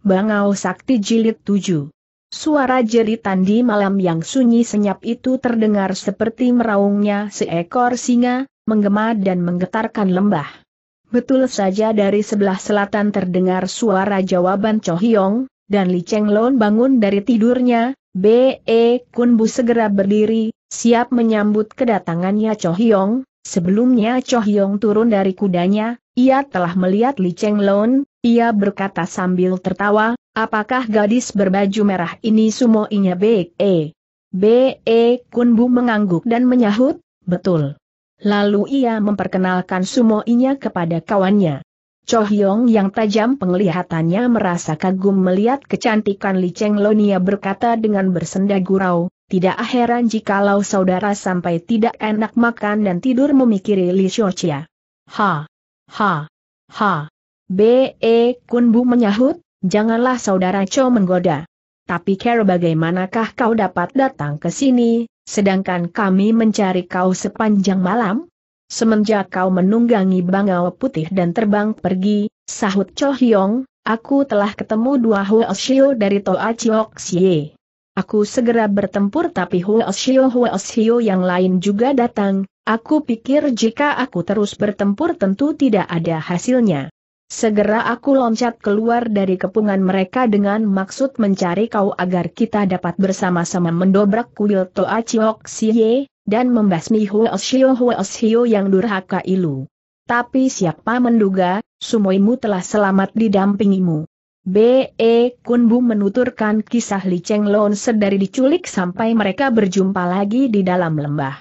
Bangau Sakti Jilid 7. Suara jeritan di malam yang sunyi senyap itu terdengar seperti meraungnya seekor singa, menggema dan menggetarkan lembah. Betul saja dari sebelah selatan terdengar suara jawaban Cho Hyong. dan Li Cheng Lon bangun dari tidurnya, B.E. Kun Bu segera berdiri, siap menyambut kedatangannya Cho Hyong. sebelumnya Cho Hyong turun dari kudanya, ia telah melihat Li Cheng Lon ia berkata sambil tertawa, apakah gadis berbaju merah ini sumo sumoinya B.E. B.E. Kunbu mengangguk dan menyahut, betul. Lalu ia memperkenalkan sumo sumoi-nya kepada kawannya. Chohyong yang tajam penglihatannya merasa kagum melihat kecantikan Li Cheng Lonia berkata dengan bersenda gurau, tidak heran jikalau saudara sampai tidak enak makan dan tidur memikiri Li Xiuqia. Ha! Ha! Ha! B.E. Kunbu menyahut, janganlah saudara Cho menggoda. Tapi kira bagaimanakah kau dapat datang ke sini, sedangkan kami mencari kau sepanjang malam? Semenjak kau menunggangi bangau putih dan terbang pergi, sahut Cho Hyong, aku telah ketemu dua Huo Huoshio dari Toa Chiok Xie. Aku segera bertempur tapi Huo Huo huoshio yang lain juga datang, aku pikir jika aku terus bertempur tentu tidak ada hasilnya. Segera aku loncat keluar dari kepungan mereka dengan maksud mencari kau agar kita dapat bersama-sama mendobrak kuil Toa Chiok Siye, dan membasmi Huo Huoshio yang durhaka ilu. Tapi siapa menduga, sumoimu telah selamat di dampingimu. B.E. Kunbu menuturkan kisah Li Cheng Lon sedari diculik sampai mereka berjumpa lagi di dalam lembah.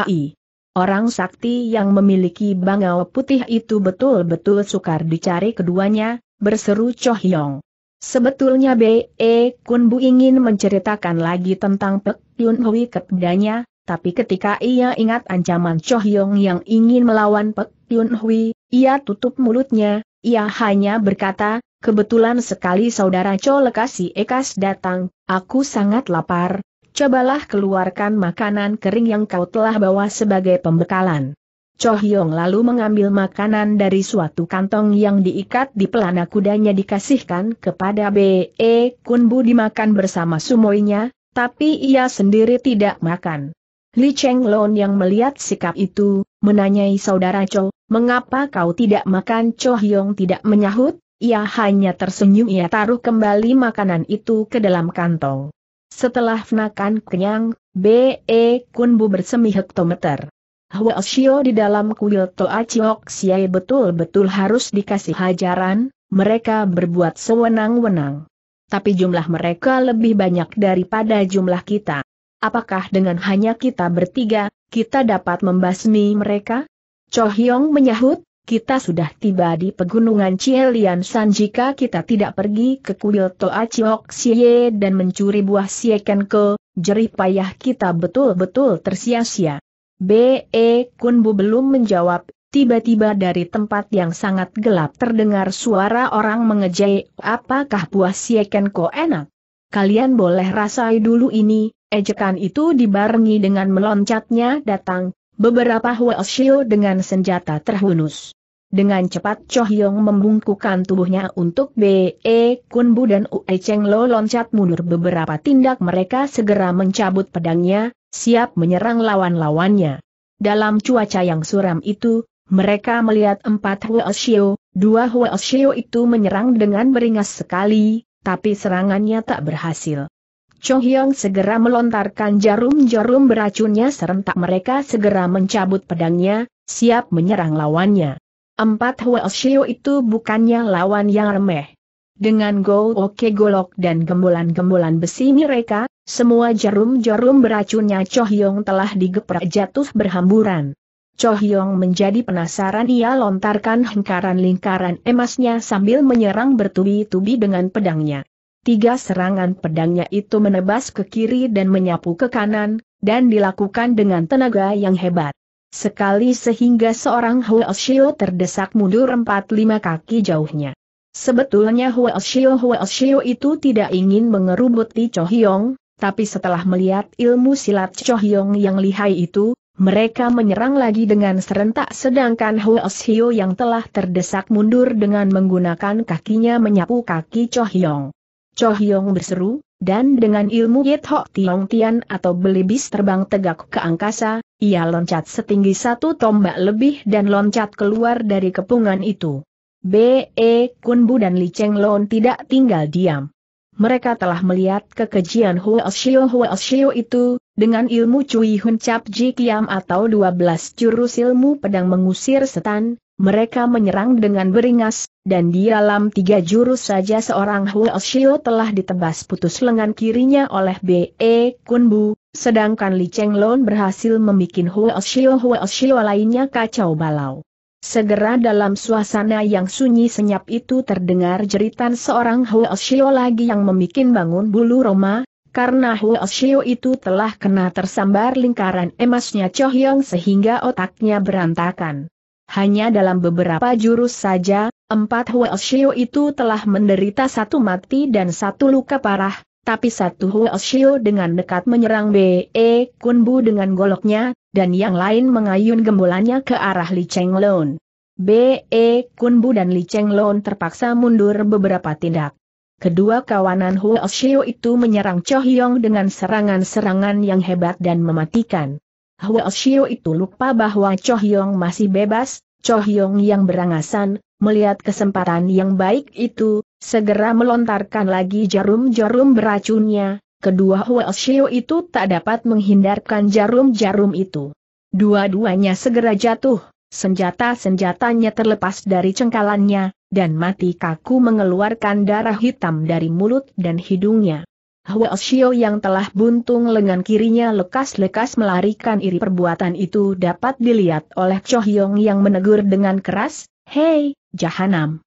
A.I. Orang sakti yang memiliki bangau putih itu betul-betul sukar dicari keduanya, berseru Cho Hyong. Sebetulnya B.E. E Kun Bu ingin menceritakan lagi tentang Pek Yun Hui kepadanya, tapi ketika ia ingat ancaman Cho Hyong yang ingin melawan Pek Yun Hui, ia tutup mulutnya, ia hanya berkata, kebetulan sekali saudara Cho Lekasi Ekas datang, aku sangat lapar, cobalah keluarkan makanan kering yang kau telah bawa sebagai pembekalan. Cho lalu mengambil makanan dari suatu kantong yang diikat di pelana kudanya dikasihkan kepada B.E. Kunbu dimakan bersama sumoinya, tapi ia sendiri tidak makan. Li Cheng Lon yang melihat sikap itu, menanyai saudara Cho, mengapa kau tidak makan Cho tidak menyahut, ia hanya tersenyum ia taruh kembali makanan itu ke dalam kantong. Setelah Fnakan kenyang, B.E. Kunbu bersemi hektometer. Hwa Shio di dalam kuil Toa Chiok Siai betul-betul harus dikasih hajaran, mereka berbuat sewenang-wenang. Tapi jumlah mereka lebih banyak daripada jumlah kita. Apakah dengan hanya kita bertiga, kita dapat membasmi mereka? Cho Hyong menyahut, kita sudah tiba di pegunungan Cielian San jika kita tidak pergi ke kuil Toa Chiok Xie dan mencuri buah Sieken Ke, jerih payah kita betul-betul tersia-sia. B.E. Kunbu belum menjawab, tiba-tiba dari tempat yang sangat gelap terdengar suara orang mengejek apakah buah Sieken Ko enak. Kalian boleh rasai dulu ini, ejekan itu dibarengi dengan meloncatnya datang, beberapa Huo Xiu dengan senjata terhunus. Dengan cepat Cho Hyong membungkukan tubuhnya untuk B.E. E Kun Bu dan Ue Cheng Lo loncat mundur beberapa tindak mereka segera mencabut pedangnya, siap menyerang lawan-lawannya. Dalam cuaca yang suram itu, mereka melihat empat Huo Huoshio, dua Huo Huoshio itu menyerang dengan beringas sekali, tapi serangannya tak berhasil. Cho Hyong segera melontarkan jarum-jarum beracunnya serentak mereka segera mencabut pedangnya, siap menyerang lawannya. Empat Huelshio itu bukannya lawan yang remeh. Dengan go oke golok dan gembulan-gembulan besi mereka, semua jarum-jarum beracunnya Cho Chohyong telah digeprak jatuh berhamburan. Cho Chohyong menjadi penasaran ia lontarkan lingkaran-lingkaran emasnya sambil menyerang bertubi-tubi dengan pedangnya. Tiga serangan pedangnya itu menebas ke kiri dan menyapu ke kanan, dan dilakukan dengan tenaga yang hebat sekali sehingga seorang Huo Shio terdesak mundur 4 lima kaki jauhnya. Sebetulnya Huo Shio Huo Shio itu tidak ingin mengerubuti Cho Hyong, tapi setelah melihat ilmu silat Cho Hyong yang lihai itu, mereka menyerang lagi dengan serentak sedangkan Huo Shio yang telah terdesak mundur dengan menggunakan kakinya menyapu kaki Cho Hyong. Cho Hyong berseru, dan dengan ilmu Yet Hok Tiong Tian atau belibis terbang tegak ke angkasa, ia loncat setinggi satu tombak lebih dan loncat keluar dari kepungan itu. B.E. Kun dan Li Cheng Lon tidak tinggal diam. Mereka telah melihat kekejian hua osio hua osio itu, dengan ilmu Cui Hun Cap Ji Kiam atau 12 jurus ilmu pedang mengusir setan, mereka menyerang dengan beringas, dan di dalam tiga jurus saja seorang Huo Shio telah ditebas putus lengan kirinya oleh B.E. Kunbu, sedangkan Li Cheng Lon berhasil membuat Huo Shio-Huo Shio lainnya kacau balau. Segera dalam suasana yang sunyi senyap itu terdengar jeritan seorang Huo Shio lagi yang membuat bangun bulu Roma, karena Huo Shio itu telah kena tersambar lingkaran emasnya Hyong sehingga otaknya berantakan. Hanya dalam beberapa jurus saja, empat Huelshio itu telah menderita satu mati dan satu luka parah, tapi satu Huelshio dengan dekat menyerang B.E. Kunbu dengan goloknya, dan yang lain mengayun gembolannya ke arah Li Chenglong. B.E. Kunbu dan Li Chenglong terpaksa mundur beberapa tindak. Kedua kawanan Huelshio itu menyerang Cho Hyong dengan serangan-serangan yang hebat dan mematikan. Hwa Xiu itu lupa bahwa Cho Hyong masih bebas, Cho Hyong yang berangasan, melihat kesempatan yang baik itu, segera melontarkan lagi jarum-jarum beracunnya, kedua Hwa Xiu itu tak dapat menghindarkan jarum-jarum itu. Dua-duanya segera jatuh, senjata-senjatanya terlepas dari cengkalannya, dan mati kaku mengeluarkan darah hitam dari mulut dan hidungnya. Hua Xiao yang telah buntung lengan kirinya lekas-lekas melarikan iri perbuatan itu dapat dilihat oleh Cho Hyong yang menegur dengan keras, Hei, Jahanam!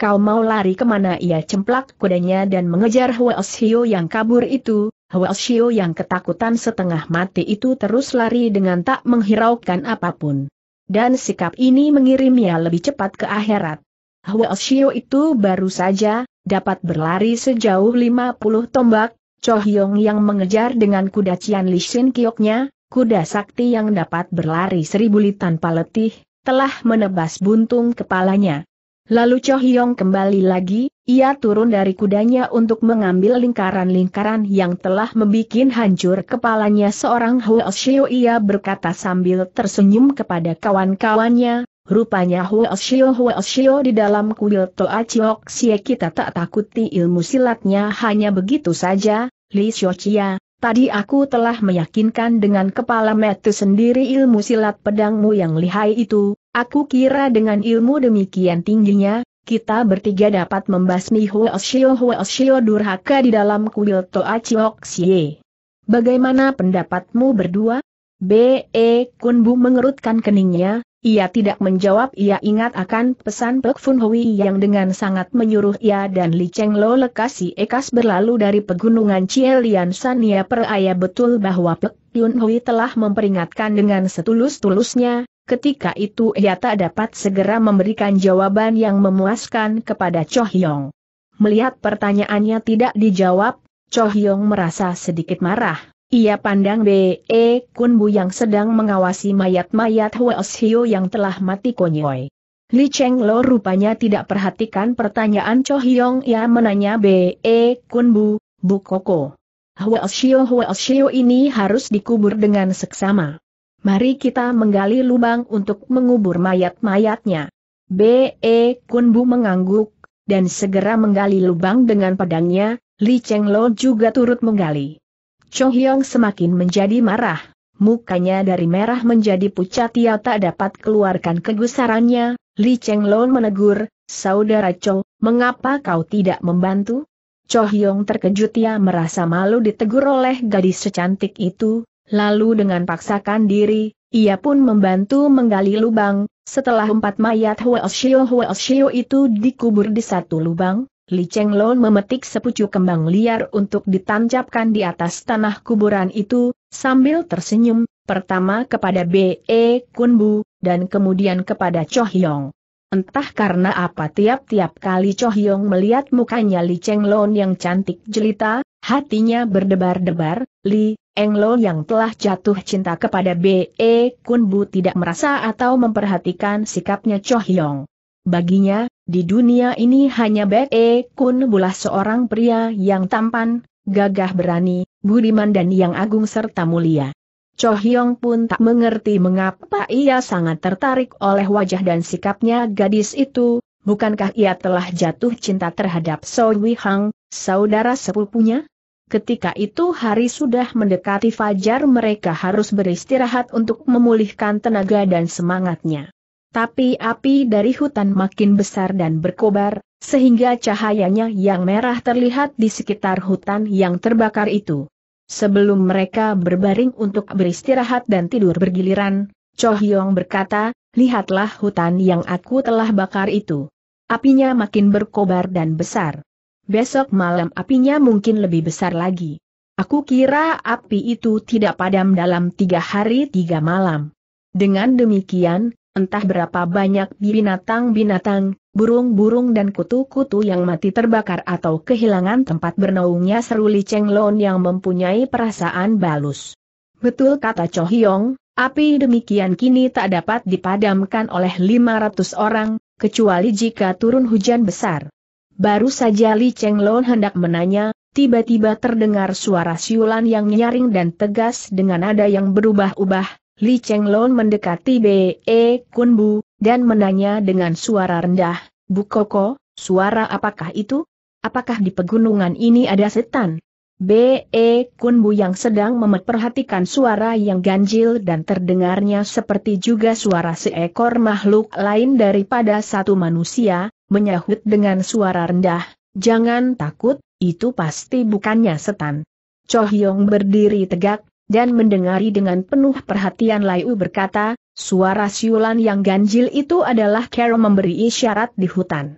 Kau mau lari kemana ia cemplak kudanya dan mengejar Hua Xiao yang kabur itu, Hwa Xiao yang ketakutan setengah mati itu terus lari dengan tak menghiraukan apapun. Dan sikap ini mengirimnya lebih cepat ke akhirat. Hua Xiao itu baru saja dapat berlari sejauh 50 tombak, Cho Hyong yang mengejar dengan kuda Cian Li Shin Kioknya, kuda sakti yang dapat berlari seribu li tanpa letih, telah menebas buntung kepalanya. Lalu Cho Hyong kembali lagi, ia turun dari kudanya untuk mengambil lingkaran-lingkaran yang telah membuat hancur kepalanya seorang Huo Xiu ia berkata sambil tersenyum kepada kawan-kawannya, Rupanya Huo Huo Huoshio di dalam kuil Toa Chiok Xie kita tak takuti ilmu silatnya hanya begitu saja, Li Xiochia, tadi aku telah meyakinkan dengan kepala metu sendiri ilmu silat pedangmu yang lihai itu, aku kira dengan ilmu demikian tingginya, kita bertiga dapat membasmi Huo Huo Huoshio durhaka di dalam kuil Toa Chiok Xie. Bagaimana pendapatmu berdua? B.E. Kunbu mengerutkan keningnya, ia tidak menjawab ia ingat akan pesan Pek Fun Hui yang dengan sangat menyuruh ia dan Li Cheng Lo lekasi ekas berlalu dari pegunungan Cielian San ia peraya betul bahwa Pek Yun Hui telah memperingatkan dengan setulus-tulusnya, ketika itu ia tak dapat segera memberikan jawaban yang memuaskan kepada Cho Hyong. Melihat pertanyaannya tidak dijawab, Cho Hyong merasa sedikit marah. Ia pandang B.E. E Kun Bu yang sedang mengawasi mayat-mayat Huos Hio yang telah mati konyoy. Li Cheng Lo rupanya tidak perhatikan pertanyaan Cho Hyong ia menanya B.E. E Kun Bu Bu Koko. Huos Hio Huos Hio ini harus dikubur dengan seksama. Mari kita menggali lubang untuk mengubur mayat-mayatnya. B.E. E Kun Bu mengangguk, dan segera menggali lubang dengan pedangnya, Li Cheng Lo juga turut menggali. Cho Hyong semakin menjadi marah. Mukanya dari merah menjadi pucat ia tak dapat keluarkan kegusarannya, Li Cheng Long menegur, Saudara Cho, mengapa kau tidak membantu? Cho Hyong terkejut ia merasa malu ditegur oleh gadis secantik itu, lalu dengan paksakan diri, ia pun membantu menggali lubang, setelah empat mayat Hwa Shio Hwa Shio itu dikubur di satu lubang, Li Cheng Chenglon memetik sepucuk kembang liar untuk ditancapkan di atas tanah kuburan itu, sambil tersenyum, pertama kepada B.E. Kunbu, dan kemudian kepada Cho Hyong. Entah karena apa tiap-tiap kali Cho Hyong melihat mukanya Li Cheng Chenglon yang cantik jelita, hatinya berdebar-debar, Li Eng Englon yang telah jatuh cinta kepada B.E. Kunbu tidak merasa atau memperhatikan sikapnya Cho Hyong. Baginya, di dunia ini hanya Be Kun bulah seorang pria yang tampan, gagah berani, budiman dan yang agung serta mulia. Cho Hyong pun tak mengerti mengapa ia sangat tertarik oleh wajah dan sikapnya gadis itu, bukankah ia telah jatuh cinta terhadap So Wei Hang, saudara sepupunya? Ketika itu hari sudah mendekati fajar mereka harus beristirahat untuk memulihkan tenaga dan semangatnya. Tapi api dari hutan makin besar dan berkobar, sehingga cahayanya yang merah terlihat di sekitar hutan yang terbakar itu. Sebelum mereka berbaring untuk beristirahat dan tidur bergiliran, Cho Hyong berkata, lihatlah hutan yang aku telah bakar itu. Apinya makin berkobar dan besar. Besok malam apinya mungkin lebih besar lagi. Aku kira api itu tidak padam dalam tiga hari tiga malam. Dengan demikian, entah berapa banyak binatang-binatang, burung-burung dan kutu-kutu yang mati terbakar atau kehilangan tempat bernaungnya seru Li Cheng yang mempunyai perasaan balus. Betul kata Cho Hyong, api demikian kini tak dapat dipadamkan oleh 500 orang, kecuali jika turun hujan besar. Baru saja Li Cheng hendak menanya, tiba-tiba terdengar suara siulan yang nyaring dan tegas dengan nada yang berubah-ubah, Li Lon mendekati B.E. Bu, dan menanya dengan suara rendah, Bu Koko, suara apakah itu? Apakah di pegunungan ini ada setan? B.E. Bu yang sedang memperhatikan suara yang ganjil dan terdengarnya seperti juga suara seekor makhluk lain daripada satu manusia, menyahut dengan suara rendah, Jangan takut, itu pasti bukannya setan. Cho Hyong berdiri tegak, dan mendengari dengan penuh perhatian Laiu berkata, suara siulan yang ganjil itu adalah Kero memberi isyarat di hutan.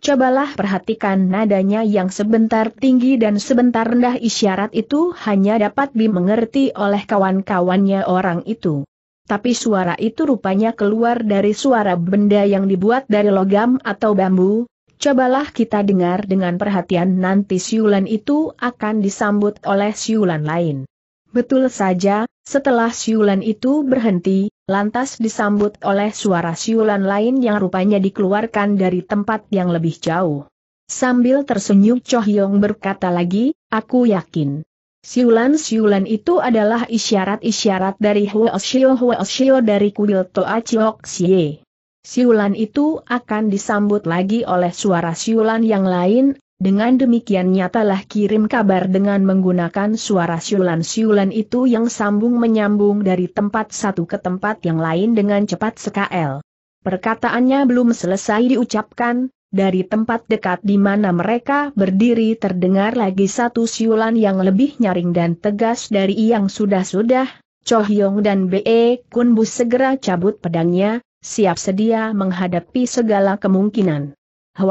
Cobalah perhatikan nadanya yang sebentar tinggi dan sebentar rendah isyarat itu hanya dapat dimengerti oleh kawan-kawannya orang itu. Tapi suara itu rupanya keluar dari suara benda yang dibuat dari logam atau bambu, Cobalah kita dengar dengan perhatian nanti siulan itu akan disambut oleh siulan lain. Betul saja, setelah siulan itu berhenti, lantas disambut oleh suara siulan lain yang rupanya dikeluarkan dari tempat yang lebih jauh. Sambil tersenyum Choh Yong berkata lagi, aku yakin. Siulan-siulan itu adalah isyarat-isyarat dari Huo huoshio dari kuil Toa Chiok Siulan itu akan disambut lagi oleh suara siulan yang lain, dengan demikian nyatalah kirim kabar dengan menggunakan suara siulan-siulan itu yang sambung menyambung dari tempat satu ke tempat yang lain dengan cepat sekali. Perkataannya belum selesai diucapkan, dari tempat dekat di mana mereka berdiri terdengar lagi satu siulan yang lebih nyaring dan tegas dari yang sudah-sudah, Cho Hyong dan Be Kun Bu segera cabut pedangnya, siap sedia menghadapi segala kemungkinan. Hwa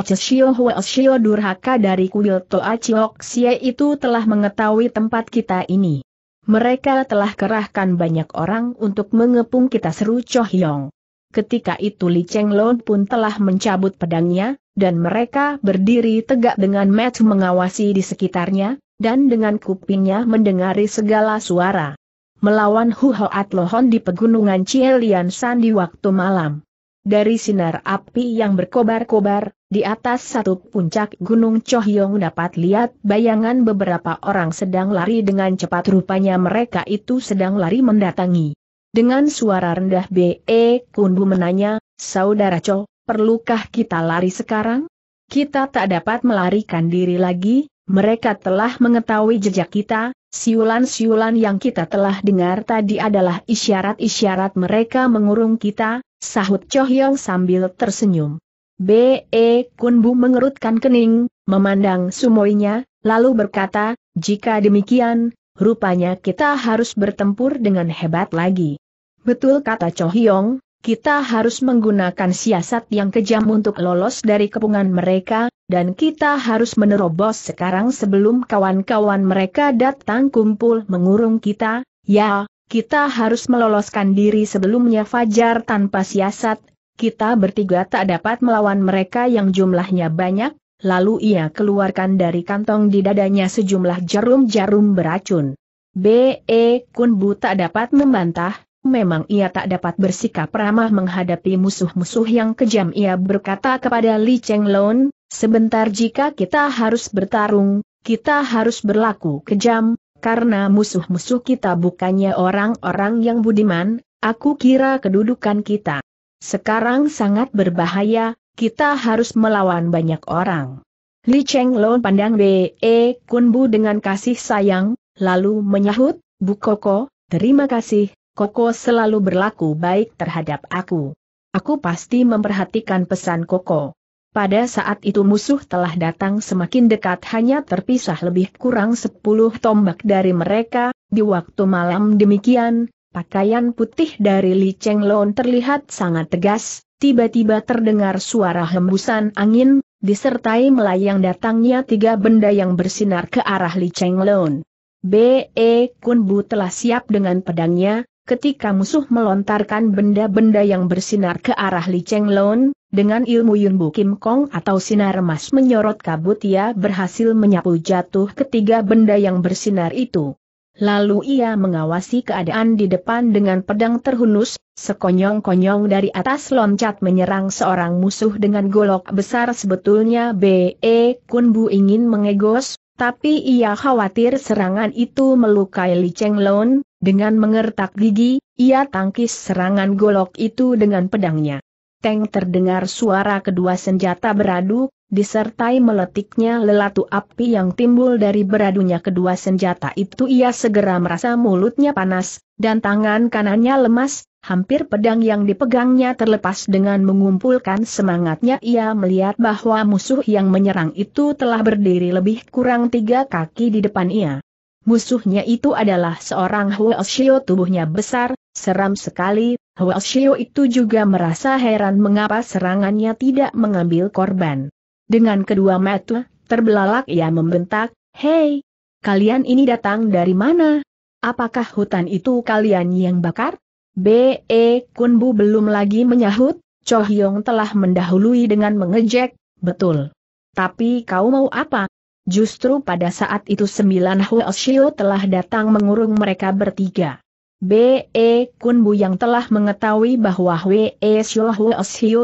Hwachishio durhaka dari kuil Toa Chiok Sia itu telah mengetahui tempat kita ini. Mereka telah kerahkan banyak orang untuk mengepung kita seru Cho Hyong. Ketika itu Li Cheng Lon pun telah mencabut pedangnya, dan mereka berdiri tegak dengan match mengawasi di sekitarnya, dan dengan kupingnya mendengari segala suara. Melawan Hu Hoat Lohon di pegunungan Chielian San di waktu malam. Dari sinar api yang berkobar-kobar, di atas satu puncak Gunung Chohyong dapat lihat bayangan beberapa orang sedang lari dengan cepat rupanya mereka itu sedang lari mendatangi. Dengan suara rendah B.E. Kundu menanya, Saudara Cho, perlukah kita lari sekarang? Kita tak dapat melarikan diri lagi, mereka telah mengetahui jejak kita, siulan-siulan yang kita telah dengar tadi adalah isyarat-isyarat mereka mengurung kita, Sahut Chohyong sambil tersenyum. B.E. Kunbu mengerutkan kening, memandang sumoinya, lalu berkata, jika demikian, rupanya kita harus bertempur dengan hebat lagi. Betul kata Chohyong, kita harus menggunakan siasat yang kejam untuk lolos dari kepungan mereka, dan kita harus menerobos sekarang sebelum kawan-kawan mereka datang kumpul mengurung kita, ya, kita harus meloloskan diri sebelumnya Fajar tanpa siasat, kita bertiga tak dapat melawan mereka yang jumlahnya banyak, lalu ia keluarkan dari kantong di dadanya sejumlah jarum-jarum beracun. B.E. Kunbu tak dapat membantah, memang ia tak dapat bersikap ramah menghadapi musuh-musuh yang kejam ia berkata kepada Li Cheng Lone, sebentar jika kita harus bertarung, kita harus berlaku kejam, karena musuh-musuh kita bukannya orang-orang yang budiman, aku kira kedudukan kita sekarang sangat berbahaya, kita harus melawan banyak orang. Li Cheng Lon pandang B.E. Kunbu dengan kasih sayang, lalu menyahut, Bu Koko, terima kasih, Koko selalu berlaku baik terhadap aku. Aku pasti memperhatikan pesan Koko. Pada saat itu musuh telah datang semakin dekat hanya terpisah lebih kurang sepuluh tombak dari mereka, di waktu malam demikian, pakaian putih dari Li Cheng Lon terlihat sangat tegas, tiba-tiba terdengar suara hembusan angin, disertai melayang datangnya tiga benda yang bersinar ke arah Li Cheng Lon. B.E. Kun Bu telah siap dengan pedangnya, Ketika musuh melontarkan benda-benda yang bersinar ke arah Li Cheng Lon, dengan ilmu Yunbu Kim Kong atau sinar emas menyorot kabut ia berhasil menyapu jatuh ketiga benda yang bersinar itu. Lalu ia mengawasi keadaan di depan dengan pedang terhunus, sekonyong-konyong dari atas loncat menyerang seorang musuh dengan golok besar sebetulnya B.E. Kunbu ingin mengegos, tapi ia khawatir serangan itu melukai Li Chenglong. dengan mengertak gigi, ia tangkis serangan golok itu dengan pedangnya. Teng terdengar suara kedua senjata beradu, disertai meletiknya lelatu api yang timbul dari beradunya kedua senjata itu ia segera merasa mulutnya panas, dan tangan kanannya lemas, hampir pedang yang dipegangnya terlepas dengan mengumpulkan semangatnya ia melihat bahwa musuh yang menyerang itu telah berdiri lebih kurang tiga kaki di depan ia. Musuhnya itu adalah seorang Huoshio tubuhnya besar, seram sekali, Huoshio itu juga merasa heran mengapa serangannya tidak mengambil korban. Dengan kedua mata, terbelalak ia membentak, Hei, kalian ini datang dari mana? Apakah hutan itu kalian yang bakar? B.E. Kunbu belum lagi menyahut, Cho Hyong telah mendahului dengan mengejek, betul. Tapi kau mau apa? Justru pada saat itu sembilan Huo Shio telah datang mengurung mereka bertiga. B.E. Kun Bu yang telah mengetahui bahwa W.E. Xiuhwe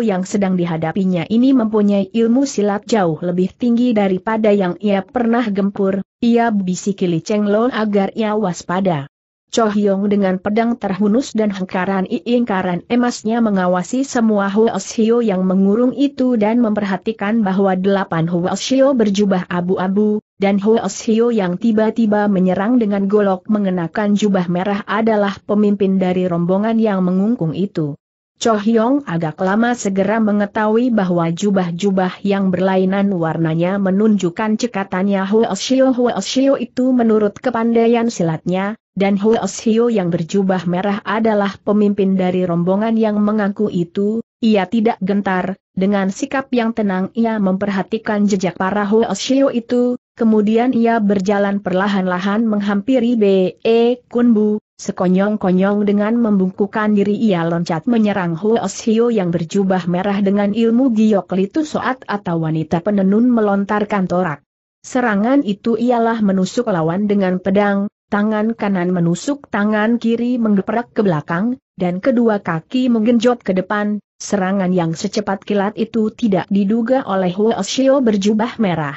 yang sedang dihadapinya ini mempunyai ilmu silat jauh lebih tinggi daripada yang ia pernah gempur, ia bisiki Li Cheng Lo agar ia waspada. Cho Hyong dengan pedang terhunus dan hengkaran iingkaran emasnya mengawasi semua Hwe Xiu yang mengurung itu dan memperhatikan bahwa delapan Hwe Xiu berjubah abu-abu, dan Hoos Hio yang tiba-tiba menyerang dengan golok mengenakan jubah merah adalah pemimpin dari rombongan yang mengungkung itu. Cho Hyong agak lama segera mengetahui bahwa jubah-jubah yang berlainan warnanya menunjukkan cekatannya Hoos Hio Hoos Hio itu menurut kepandaian silatnya, dan Hoos Hio yang berjubah merah adalah pemimpin dari rombongan yang mengaku itu, ia tidak gentar, dengan sikap yang tenang ia memperhatikan jejak para Hoos Hio itu, Kemudian ia berjalan perlahan-lahan menghampiri B.E. Kunbu, sekonyong-konyong dengan membungkukan diri ia loncat menyerang Huo Hio yang berjubah merah dengan ilmu giok litu Soat atau wanita penenun melontarkan torak. Serangan itu ialah menusuk lawan dengan pedang, tangan kanan menusuk tangan kiri menggeprak ke belakang, dan kedua kaki menggenjot ke depan, serangan yang secepat kilat itu tidak diduga oleh Huo Hio berjubah merah.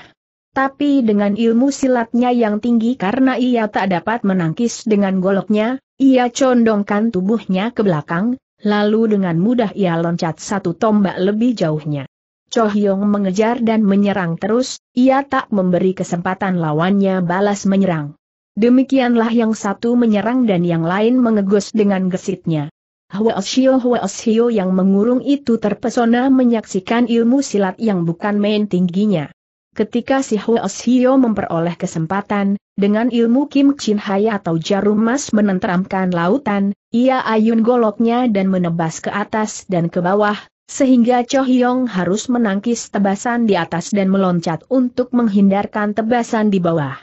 Tapi dengan ilmu silatnya yang tinggi karena ia tak dapat menangkis dengan goloknya, ia condongkan tubuhnya ke belakang, lalu dengan mudah ia loncat satu tombak lebih jauhnya. Cho Hyong mengejar dan menyerang terus, ia tak memberi kesempatan lawannya balas menyerang. Demikianlah yang satu menyerang dan yang lain mengegus dengan gesitnya. Hwa Huelshio yang mengurung itu terpesona menyaksikan ilmu silat yang bukan main tingginya. Ketika si Huos Hio memperoleh kesempatan, dengan ilmu Kim Chin Hai atau jarum Emas menenteramkan lautan, ia ayun goloknya dan menebas ke atas dan ke bawah, sehingga Cho Hyong harus menangkis tebasan di atas dan meloncat untuk menghindarkan tebasan di bawah.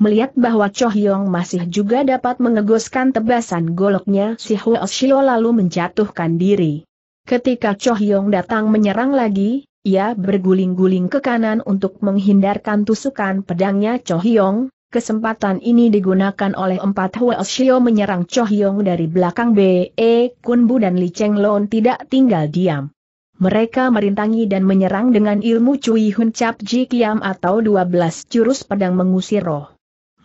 Melihat bahwa Cho Hyong masih juga dapat mengegoskan tebasan goloknya, si Huos Hio lalu menjatuhkan diri. Ketika Cho Hyong datang menyerang lagi, ia berguling-guling ke kanan untuk menghindarkan tusukan pedangnya Cho Hyong, Kesempatan ini digunakan oleh empat Huelshio menyerang Cho Hyong dari belakang B.E. Kun Bu dan Li Cheng Lon tidak tinggal diam. Mereka merintangi dan menyerang dengan ilmu Cui Hun Cap Ji Kiam atau 12 jurus pedang mengusir roh.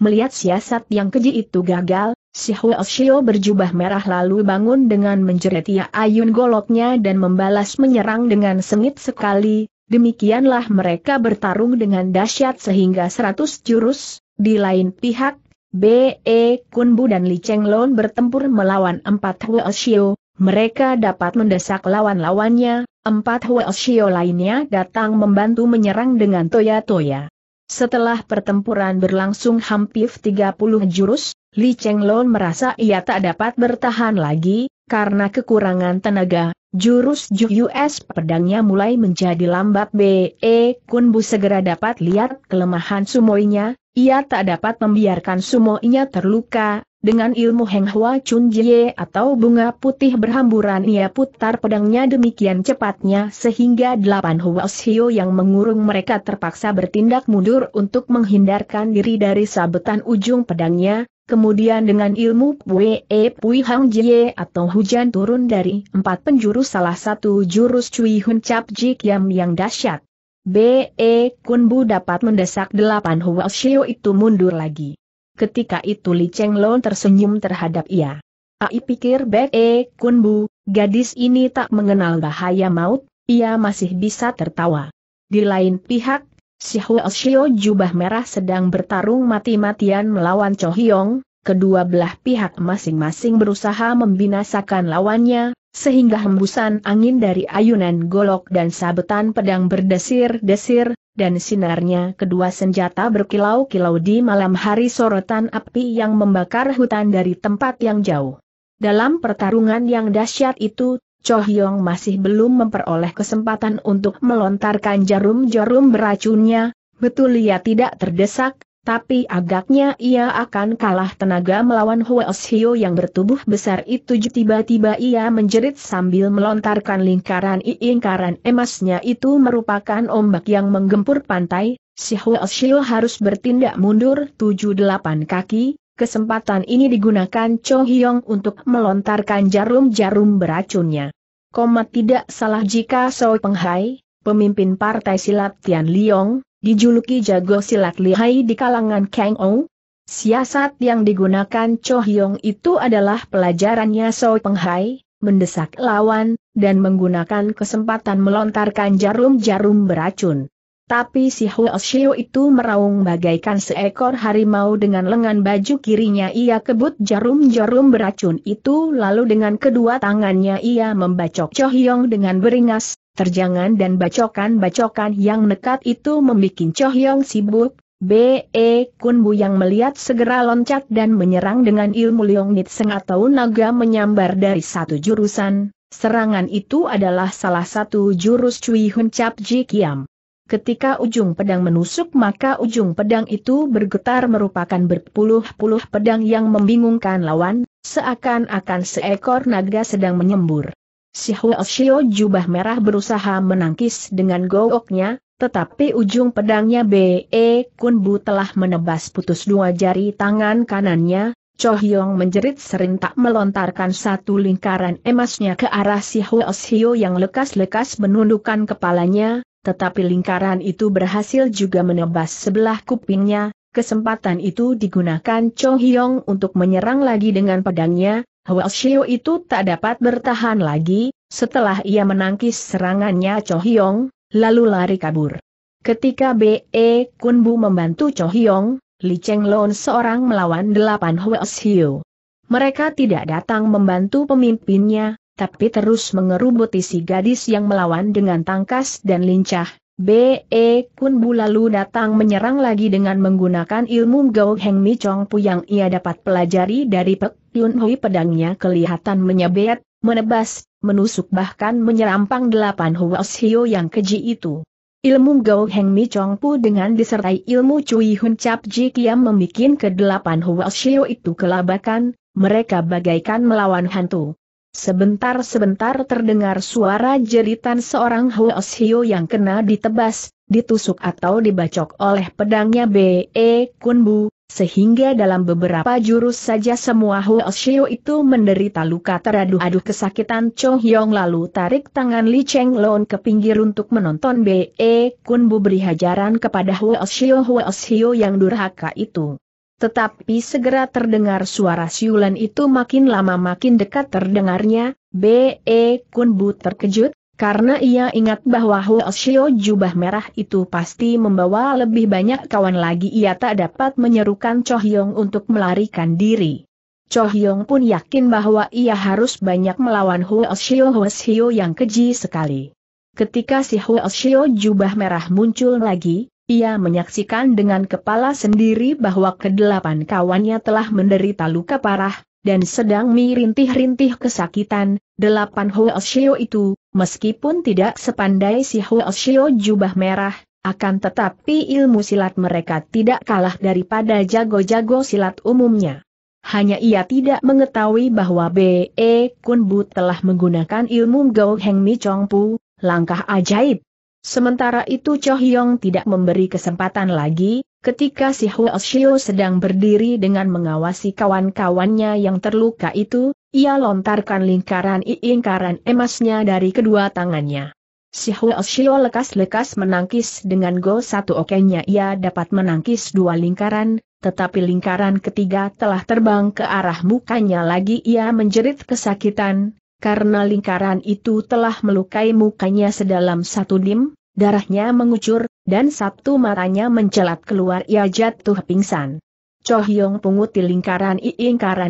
Melihat siasat yang keji itu gagal, Si Huo Shio berjubah merah lalu bangun dengan menjerit ia ya ayun goloknya dan membalas menyerang dengan sengit sekali, demikianlah mereka bertarung dengan dahsyat sehingga seratus jurus, di lain pihak, B.E. Kunbu dan Li Cheng Lon bertempur melawan empat Huo Shio, mereka dapat mendesak lawan-lawannya, empat Huo Shio lainnya datang membantu menyerang dengan toya-toya. Setelah pertempuran berlangsung hampir tiga puluh jurus, Li Lon merasa ia tak dapat bertahan lagi, karena kekurangan tenaga, jurus JUS pedangnya mulai menjadi lambat BE Kunbu segera dapat lihat kelemahan sumoinya, ia tak dapat membiarkan sumoinya terluka, dengan ilmu Heng Hua Chun Jie atau bunga putih berhamburan ia putar pedangnya demikian cepatnya sehingga delapan Hua Xiu yang mengurung mereka terpaksa bertindak mundur untuk menghindarkan diri dari sabetan ujung pedangnya, kemudian dengan ilmu Pue E Pui Hang Jie atau hujan turun dari empat penjuru salah satu jurus Cui Hun Cap Jik yang dahsyat. B.E. Kunbu dapat mendesak delapan Hua Xiu itu mundur lagi. Ketika itu Li Cheng Lo tersenyum terhadap ia. Ai pikir Bek E Kun Bu, gadis ini tak mengenal bahaya maut, ia masih bisa tertawa. Di lain pihak, si Huo Shio jubah merah sedang bertarung mati-matian melawan Cho Hyong, kedua belah pihak masing-masing berusaha membinasakan lawannya, sehingga hembusan angin dari ayunan golok dan sabetan pedang berdesir-desir, dan sinarnya kedua senjata berkilau-kilau di malam hari sorotan api yang membakar hutan dari tempat yang jauh. Dalam pertarungan yang dahsyat itu, Cho Hyong masih belum memperoleh kesempatan untuk melontarkan jarum-jarum beracunnya, betul ia tidak terdesak, tapi agaknya ia akan kalah tenaga melawan Huos Hio yang bertubuh besar itu tiba-tiba ia menjerit sambil melontarkan lingkaran iingkaran emasnya itu merupakan ombak yang menggempur pantai, si Huos Hio harus bertindak mundur 7-8 kaki, kesempatan ini digunakan Cho Hyong untuk melontarkan jarum-jarum beracunnya. Koma tidak salah jika Soi Penghai, pemimpin partai silat Tian Liong, Dijuluki jago silat lihai di kalangan Kang Ou, siasat yang digunakan Cho Hyong itu adalah pelajarannya So Penghai, mendesak lawan, dan menggunakan kesempatan melontarkan jarum-jarum beracun. Tapi si Huo Huoshio itu meraung bagaikan seekor harimau dengan lengan baju kirinya ia kebut jarum-jarum beracun itu lalu dengan kedua tangannya ia membacok Cho Hyong dengan beringas, Terjangan dan bacokan-bacokan yang nekat itu membuat Cho Yong sibuk, B.E. Kun Bu yang melihat segera loncat dan menyerang dengan ilmu Leong Nitseng atau naga menyambar dari satu jurusan. Serangan itu adalah salah satu jurus Cui Hun Cap Ji Kiam. Ketika ujung pedang menusuk maka ujung pedang itu bergetar merupakan berpuluh-puluh pedang yang membingungkan lawan, seakan-akan seekor naga sedang menyembur. Si Huo jubah merah berusaha menangkis dengan gooknya, tetapi ujung pedangnya B.E. Kunbu telah menebas putus dua jari tangan kanannya, Cho Hyong menjerit serintak melontarkan satu lingkaran emasnya ke arah si Huo yang lekas-lekas menundukkan kepalanya, tetapi lingkaran itu berhasil juga menebas sebelah kupingnya, kesempatan itu digunakan Cho Hyong untuk menyerang lagi dengan pedangnya, Hua Shio itu tak dapat bertahan lagi, setelah ia menangkis serangannya Cho Hyong, lalu lari kabur. Ketika B.E. Kunbu membantu Cho Hyong, Li Cheng Lon seorang melawan delapan Hua Shio. Mereka tidak datang membantu pemimpinnya, tapi terus mengerubuti si gadis yang melawan dengan tangkas dan lincah. B.E. Kunbu lalu datang menyerang lagi dengan menggunakan ilmu Gao Heng Mi Chong Pu yang ia dapat pelajari dari Pek Yun Hui pedangnya kelihatan menyebet, menebas, menusuk bahkan menyerampang delapan Huas Hio yang keji itu. Ilmu Gao Heng Mi Chong Pu dengan disertai ilmu Cui Hun Cap Ji Kiam membuat ke delapan Hio itu kelabakan, mereka bagaikan melawan hantu. Sebentar-sebentar terdengar suara jeritan seorang Huas Hio yang kena ditebas, ditusuk atau dibacok oleh pedangnya B.E. Kun Bu sehingga dalam beberapa jurus saja semua Huo Xiu itu menderita luka teradu-adu kesakitan Cho Hyong lalu tarik tangan Li Cheng Lon ke pinggir untuk menonton B.E. Kun Bu beri hajaran kepada Huo Xiu Huo Xiu yang durhaka itu. Tetapi segera terdengar suara siulan itu makin lama makin dekat terdengarnya, B.E. Kun Bu terkejut, karena ia ingat bahwa Huo Hoshio jubah merah itu pasti membawa lebih banyak kawan lagi ia tak dapat menyerukan Chohyong untuk melarikan diri. Chohyong pun yakin bahwa ia harus banyak melawan Huo Huo Xiao yang keji sekali. Ketika si Huo Xiao jubah merah muncul lagi, ia menyaksikan dengan kepala sendiri bahwa kedelapan kawannya telah menderita luka parah, dan sedang mirintih-rintih kesakitan, delapan Huoshio itu, meskipun tidak sepandai si Huoshio jubah merah, akan tetapi ilmu silat mereka tidak kalah daripada jago-jago silat umumnya. Hanya ia tidak mengetahui bahwa B.E. Kun Bu telah menggunakan ilmu Gou Heng Mi Chong Pu, langkah ajaib. Sementara itu Cho Hyong tidak memberi kesempatan lagi, Ketika si Xiu sedang berdiri dengan mengawasi kawan-kawannya yang terluka itu, ia lontarkan lingkaran lingkaran emasnya dari kedua tangannya. Si Xiu lekas-lekas menangkis dengan go satu okenya ia dapat menangkis dua lingkaran, tetapi lingkaran ketiga telah terbang ke arah mukanya lagi ia menjerit kesakitan, karena lingkaran itu telah melukai mukanya sedalam satu dim, darahnya mengucur, dan sabtu matanya mencelat keluar ia jatuh pingsan. Cho pungut di lingkaran i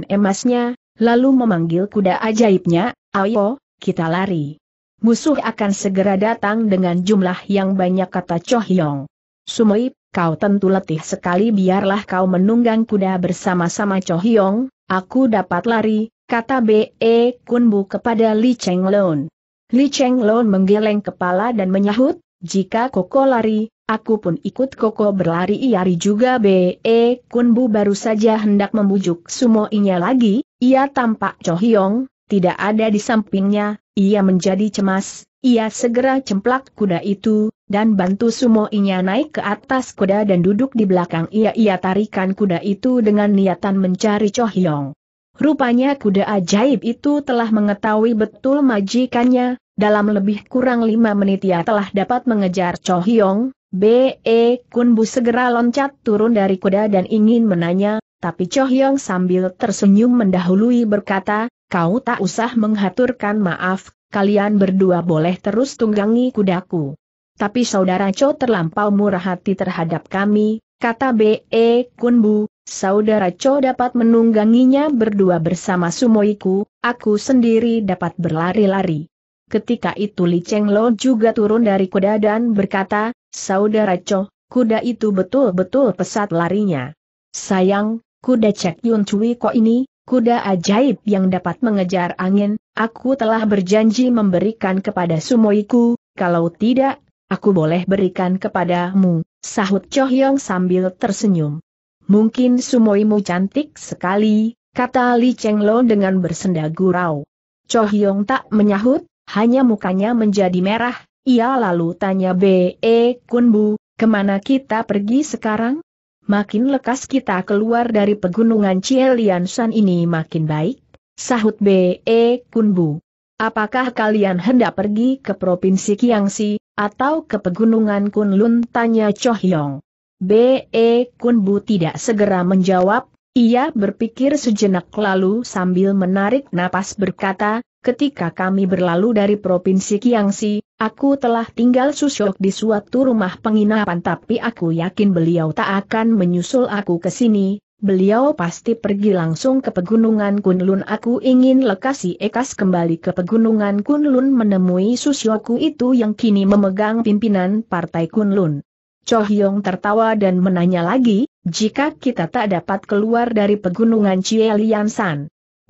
emasnya, lalu memanggil kuda ajaibnya, ayo, kita lari. Musuh akan segera datang dengan jumlah yang banyak kata Cho Hyong. kau tentu letih sekali biarlah kau menunggang kuda bersama-sama Cho aku dapat lari, kata B.E. E Kunbu kepada Li Cheng Lon. Li Cheng Lon menggeleng kepala dan menyahut, jika Koko lari, aku pun ikut Koko berlari Iari juga B.E. E, Kunbu baru saja hendak membujuk sumo inya lagi, ia tampak Hyong tidak ada di sampingnya, ia menjadi cemas, ia segera cemplak kuda itu, dan bantu sumo inya naik ke atas kuda dan duduk di belakang ia ia tarikan kuda itu dengan niatan mencari Hyong. Rupanya kuda ajaib itu telah mengetahui betul majikannya, dalam lebih kurang lima menit ia telah dapat mengejar Cho Hyong, B.E. Kun Bu segera loncat turun dari kuda dan ingin menanya, tapi Cho Hyong sambil tersenyum mendahului berkata, kau tak usah menghaturkan maaf, kalian berdua boleh terus tunggangi kudaku. Tapi saudara Cho terlampau murah hati terhadap kami, kata B.E. Kun Bu, saudara Cho dapat menungganginya berdua bersama sumoiku, aku sendiri dapat berlari-lari. Ketika itu Li Cheng Lo juga turun dari kuda dan berkata, Saudara Cho, kuda itu betul-betul pesat larinya. Sayang, kuda Cek Yun Cui Ko ini, kuda ajaib yang dapat mengejar angin, aku telah berjanji memberikan kepada sumoiku, kalau tidak, aku boleh berikan kepadamu, sahut Cho Hyong sambil tersenyum. Mungkin sumoimu cantik sekali, kata Li Cheng Lo dengan bersenda gurau. Cho Hyong tak menyahut, hanya mukanya menjadi merah, ia lalu tanya B.E. Kunbu, kemana kita pergi sekarang? Makin lekas kita keluar dari pegunungan Cielian San ini makin baik, sahut B.E. Kunbu. Apakah kalian hendak pergi ke Provinsi Kiangsi, atau ke Pegunungan Kunlun? Tanya Chohyong. B.E. Kunbu tidak segera menjawab, ia berpikir sejenak lalu sambil menarik napas berkata, ketika kami berlalu dari Provinsi Kiangsi, aku telah tinggal susuk di suatu rumah penginapan tapi aku yakin beliau tak akan menyusul aku ke sini, beliau pasti pergi langsung ke pegunungan Kunlun. Aku ingin lekasi ekas kembali ke pegunungan Kunlun menemui susuku itu yang kini memegang pimpinan partai Kunlun. Cho Hyong tertawa dan menanya lagi, jika kita tak dapat keluar dari pegunungan Chielian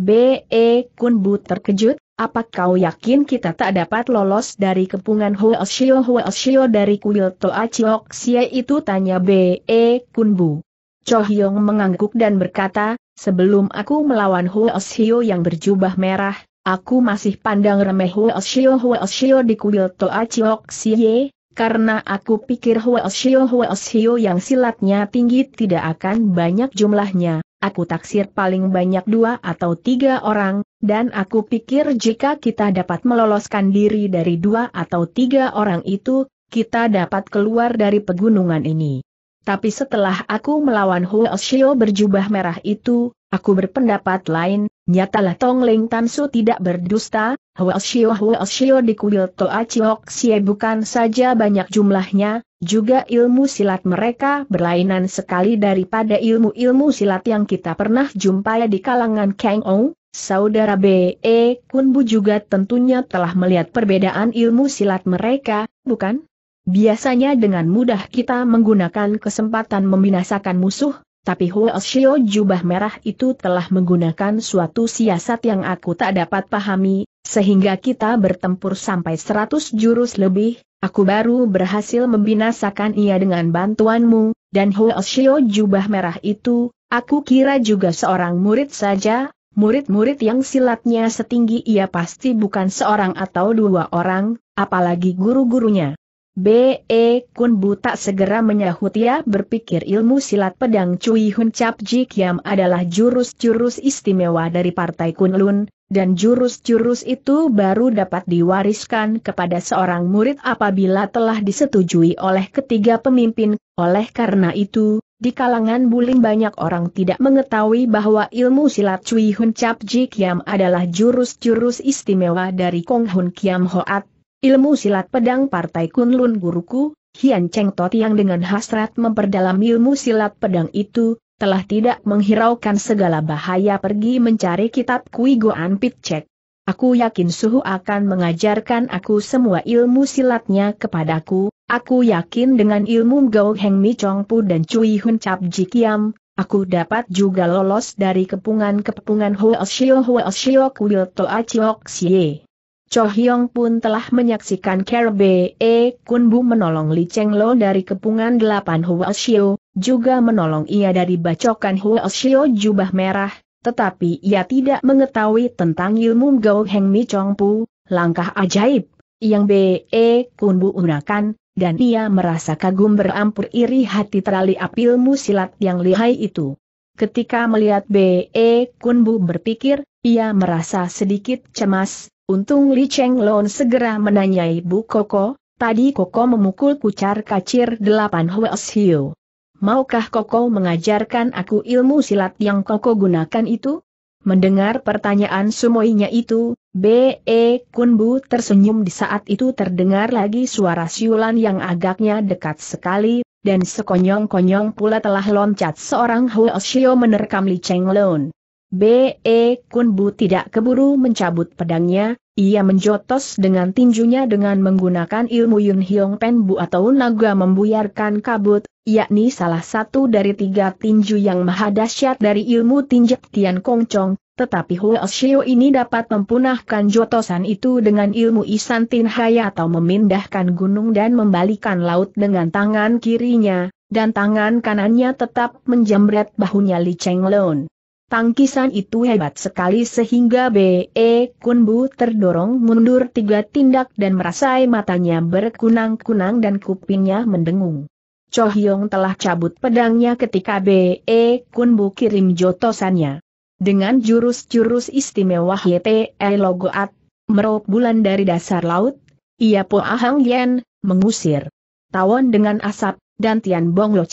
B.E. Kunbu terkejut, apa kau yakin kita tak dapat lolos dari kepungan Hua Hua Hoeshio dari kuil Toa Chiok Xie itu tanya B.E. Kunbu. Cho Hyong mengangguk dan berkata, sebelum aku melawan Hua Hoeshio yang berjubah merah, aku masih pandang remeh Hua Hua Hoeshio di kuil Toa Chiok Xie, karena aku pikir Hua Hua Hoeshio yang silatnya tinggi tidak akan banyak jumlahnya. Aku taksir paling banyak dua atau tiga orang, dan aku pikir jika kita dapat meloloskan diri dari dua atau tiga orang itu, kita dapat keluar dari pegunungan ini. Tapi setelah aku melawan Huo Xiao berjubah merah itu, aku berpendapat lain, nyatalah Tong Ling Tansu tidak berdusta, Huo Xiao di kuil Toa Chiok Xie bukan saja banyak jumlahnya, juga ilmu silat mereka berlainan sekali daripada ilmu-ilmu silat yang kita pernah jumpai di kalangan Kang Ou, saudara B.E. Kunbu juga tentunya telah melihat perbedaan ilmu silat mereka, bukan? Biasanya dengan mudah kita menggunakan kesempatan membinasakan musuh, tapi Huoshio jubah merah itu telah menggunakan suatu siasat yang aku tak dapat pahami, sehingga kita bertempur sampai 100 jurus lebih, aku baru berhasil membinasakan ia dengan bantuanmu, dan Hoashio jubah merah itu, aku kira juga seorang murid saja, murid-murid yang silatnya setinggi ia pasti bukan seorang atau dua orang, apalagi guru-gurunya. B.E. Kun Bu tak segera menyahut ia berpikir ilmu silat pedang Cui Hun Cap Ji Kiam adalah jurus-jurus istimewa dari partai Kunlun, dan jurus-jurus itu baru dapat diwariskan kepada seorang murid apabila telah disetujui oleh ketiga pemimpin. Oleh karena itu, di kalangan Buling banyak orang tidak mengetahui bahwa ilmu silat Cui Hun Cap Ji Kiam adalah jurus-jurus istimewa dari Kong Hun Kiam Hoat. Ilmu silat pedang partai Kunlun guruku, Hian Cheng Tot yang dengan hasrat memperdalam ilmu silat pedang itu, telah tidak menghiraukan segala bahaya pergi mencari kitab Kui Goan Pitcek. Aku yakin Suhu akan mengajarkan aku semua ilmu silatnya kepadaku, aku yakin dengan ilmu Gao Heng Mi Chong Pu dan Cui Hun Cap Ji Kiam, aku dapat juga lolos dari kepungan-kepungan Huo Shio Huo Shio Kuil Toa Chiok Xie. Cho Hyong pun telah menyaksikan Kerbe E Kun Bu menolong Li Cheng Lo dari kepungan delapan Huo Shio, juga menolong ia dari bacokan Huo Xiao jubah merah, tetapi ia tidak mengetahui tentang ilmu Gao Heng Mi Chong Pu, langkah ajaib, yang B.E. Kunbu unakan, dan ia merasa kagum berampur iri hati terali apilmu silat yang lihai itu. Ketika melihat B.E. Kunbu berpikir, ia merasa sedikit cemas, untung Li Cheng Lon segera menanyai Bu Koko, tadi Koko memukul kucar kacir delapan Huo Xiao. Maukah Koko mengajarkan aku ilmu silat yang Koko gunakan itu? Mendengar pertanyaan sumoinya itu, B.E. Kunbu tersenyum di saat itu terdengar lagi suara siulan yang agaknya dekat sekali, dan sekonyong-konyong pula telah loncat seorang Huoshio menerkam Li Cheng Lun. B.E. Kunbu tidak keburu mencabut pedangnya, ia menjotos dengan tinjunya dengan menggunakan ilmu Yun Hyong Pen Bu atau naga membuyarkan kabut, yakni salah satu dari tiga tinju yang mahadasyat dari ilmu tinjek Tian Kong Chong, tetapi Huo Xiu ini dapat mempunahkan jotosan itu dengan ilmu Isan Tin Hai atau memindahkan gunung dan membalikan laut dengan tangan kirinya, dan tangan kanannya tetap menjamret bahunya Li Cheng Lun. Tangkisan itu hebat sekali sehingga B.E. E Kunbu terdorong mundur tiga tindak dan merasai matanya berkunang-kunang dan kupingnya mendengung. Cho Hyong telah cabut pedangnya ketika B.E. E Kunbu kirim jotosannya. Dengan jurus-jurus istimewa Hete Logoat, merok bulan dari dasar laut, ia Po Ahang Yen, mengusir. Tawon dengan asap, dan Tian Bong Lo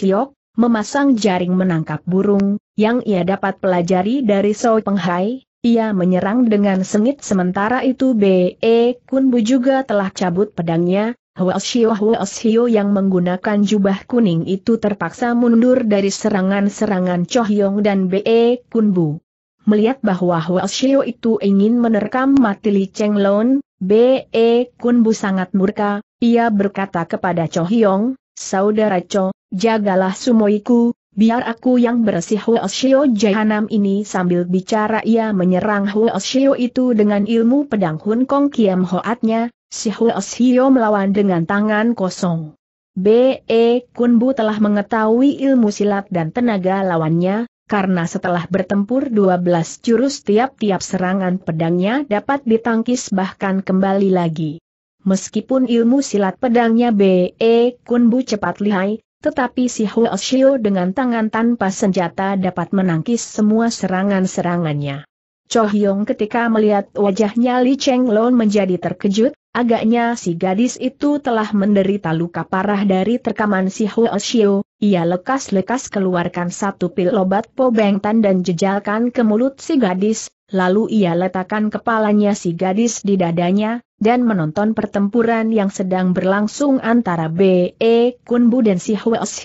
memasang jaring menangkap burung, yang ia dapat pelajari dari Soi Penghai, ia menyerang dengan sengit sementara itu B.E. Kunbu juga telah cabut pedangnya, Huashio Shio yang menggunakan jubah kuning itu terpaksa mundur dari serangan-serangan Chohyong dan B.E. Kunbu. Melihat bahwa Shio itu ingin menerkam mati Li Chenglon, B.E. Kunbu sangat murka, ia berkata kepada Chohyong, Saudara Cho, Jagalah sumoiku, biar aku yang bersih Huoshio Jahanam ini sambil bicara ia menyerang Huoshio itu dengan ilmu pedang Hun Kong Kiam Hoatnya, si Huoshio melawan dengan tangan kosong. B.E. Kunbu telah mengetahui ilmu silat dan tenaga lawannya, karena setelah bertempur 12 jurus tiap-tiap serangan pedangnya dapat ditangkis bahkan kembali lagi. Meskipun ilmu silat pedangnya B.E. Kunbu cepat lihai, tetapi si Xiu dengan tangan tanpa senjata dapat menangkis semua serangan-serangannya. Cho Hyong ketika melihat wajahnya Li Cheng Long menjadi terkejut, agaknya si gadis itu telah menderita luka parah dari terkaman si Huo Xiu, ia lekas-lekas keluarkan satu pil obat po Tan dan jejalkan ke mulut si gadis, lalu ia letakkan kepalanya si gadis di dadanya, dan menonton pertempuran yang sedang berlangsung antara B.E. Kunbu dan si Hwes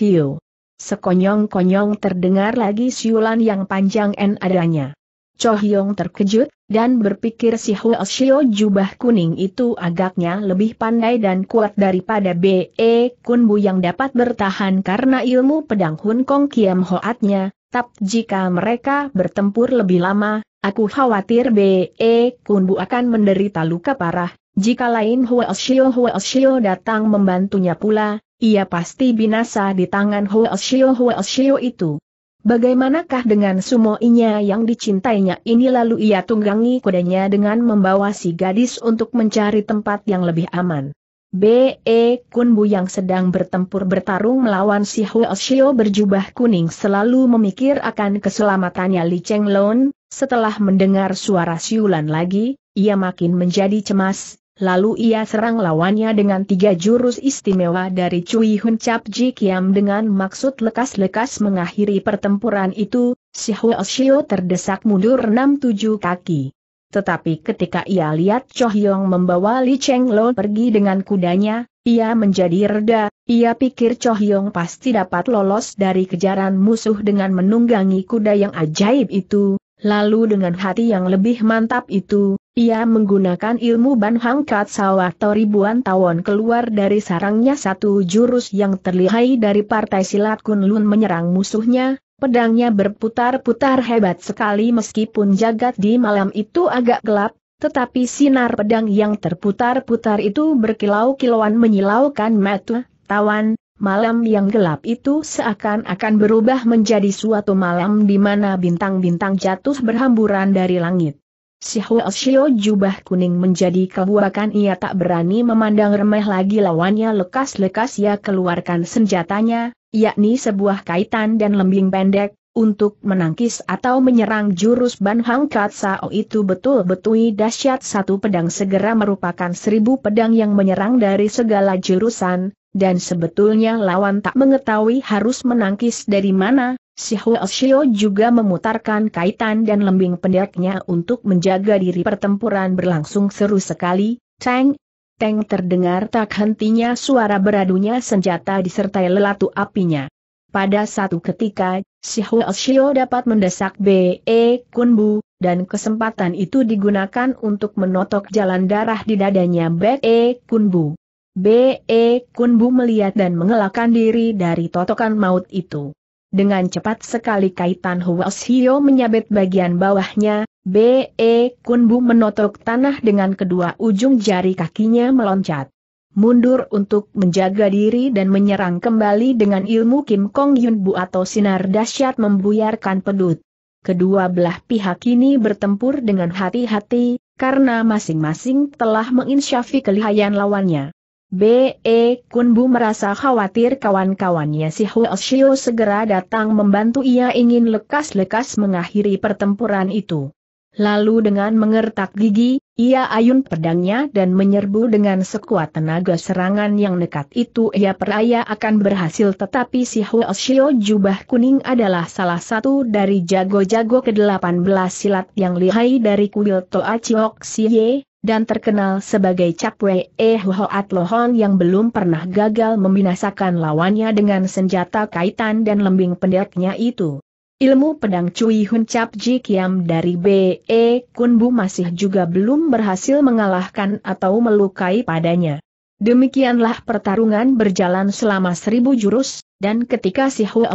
Sekonyong-konyong terdengar lagi siulan yang panjang en adanya. Cho Hyong terkejut, dan berpikir si Hwes jubah kuning itu agaknya lebih pandai dan kuat daripada B.E. Kunbu yang dapat bertahan karena ilmu pedang Hun Kong Kiam Hoatnya, tap jika mereka bertempur lebih lama, aku khawatir B.E. Kunbu akan menderita luka parah, jika lain Huo Huoshio datang membantunya pula, ia pasti binasa di tangan Huo Huoshio itu. Bagaimanakah dengan sumo inya yang dicintainya ini lalu ia tunggangi kudanya dengan membawa si gadis untuk mencari tempat yang lebih aman. B.E. Kunbu yang sedang bertempur bertarung melawan si Huoshio berjubah kuning selalu memikir akan keselamatannya Li Cheng Lon, setelah mendengar suara siulan lagi, ia makin menjadi cemas, Lalu ia serang lawannya dengan tiga jurus istimewa dari Cui Hun Cap Ji Kiam dengan maksud lekas-lekas mengakhiri pertempuran itu, si Huo Xiu terdesak mundur 6-7 kaki. Tetapi ketika ia lihat Cho Hyong membawa Li Cheng Lo pergi dengan kudanya, ia menjadi reda, ia pikir Cho Hyong pasti dapat lolos dari kejaran musuh dengan menunggangi kuda yang ajaib itu, Lalu dengan hati yang lebih mantap itu, ia menggunakan ilmu Ban Hang Kat atau ribuan tawon keluar dari sarangnya satu jurus yang terlihai dari partai silat Kunlun menyerang musuhnya, pedangnya berputar-putar hebat sekali meskipun jagat di malam itu agak gelap, tetapi sinar pedang yang terputar-putar itu berkilau-kilauan menyilaukan mata, tawan, Malam yang gelap itu seakan-akan berubah menjadi suatu malam di mana bintang-bintang jatuh berhamburan dari langit. Si Huoshio jubah kuning menjadi kebuakan ia tak berani memandang remeh lagi lawannya lekas-lekas ia keluarkan senjatanya, yakni sebuah kaitan dan lembing pendek, untuk menangkis atau menyerang jurus Ban Hang Katsao itu betul-betul dahsyat satu pedang segera merupakan seribu pedang yang menyerang dari segala jurusan, dan sebetulnya lawan tak mengetahui harus menangkis dari mana, si Huoshio juga memutarkan kaitan dan lembing pendeknya untuk menjaga diri pertempuran berlangsung seru sekali, Tang, tang terdengar tak hentinya suara beradunya senjata disertai lelatu apinya. Pada satu ketika, si Huoshio dapat mendesak B.E. Kunbu, dan kesempatan itu digunakan untuk menotok jalan darah di dadanya B.E. Kunbu. B.E. Kunbu melihat dan mengelakkan diri dari totokan maut itu. Dengan cepat sekali kaitan Huas Hio menyabet bagian bawahnya, B.E. Kunbu menotok tanah dengan kedua ujung jari kakinya meloncat. Mundur untuk menjaga diri dan menyerang kembali dengan ilmu Kim Kong Yun Bu atau sinar dahsyat membuyarkan pedut. Kedua belah pihak ini bertempur dengan hati-hati, karena masing-masing telah menginsyafi kelihayan lawannya. B.E. Kunbu merasa khawatir kawan-kawannya si Huoshio segera datang membantu ia ingin lekas-lekas mengakhiri pertempuran itu. Lalu dengan mengertak gigi, ia ayun pedangnya dan menyerbu dengan sekuat tenaga serangan yang nekat itu ia peraya akan berhasil tetapi si Huoshio jubah kuning adalah salah satu dari jago-jago ke-18 silat yang lihai dari kuil Toa Chiok Siye, dan terkenal sebagai Capwe Ehoat Lohon yang belum pernah gagal membinasakan lawannya dengan senjata kaitan dan lembing pendeknya itu. Ilmu pedang Cui Hun Cap Ji dari B.E. Kunbu masih juga belum berhasil mengalahkan atau melukai padanya. Demikianlah pertarungan berjalan selama seribu jurus, dan ketika si Huo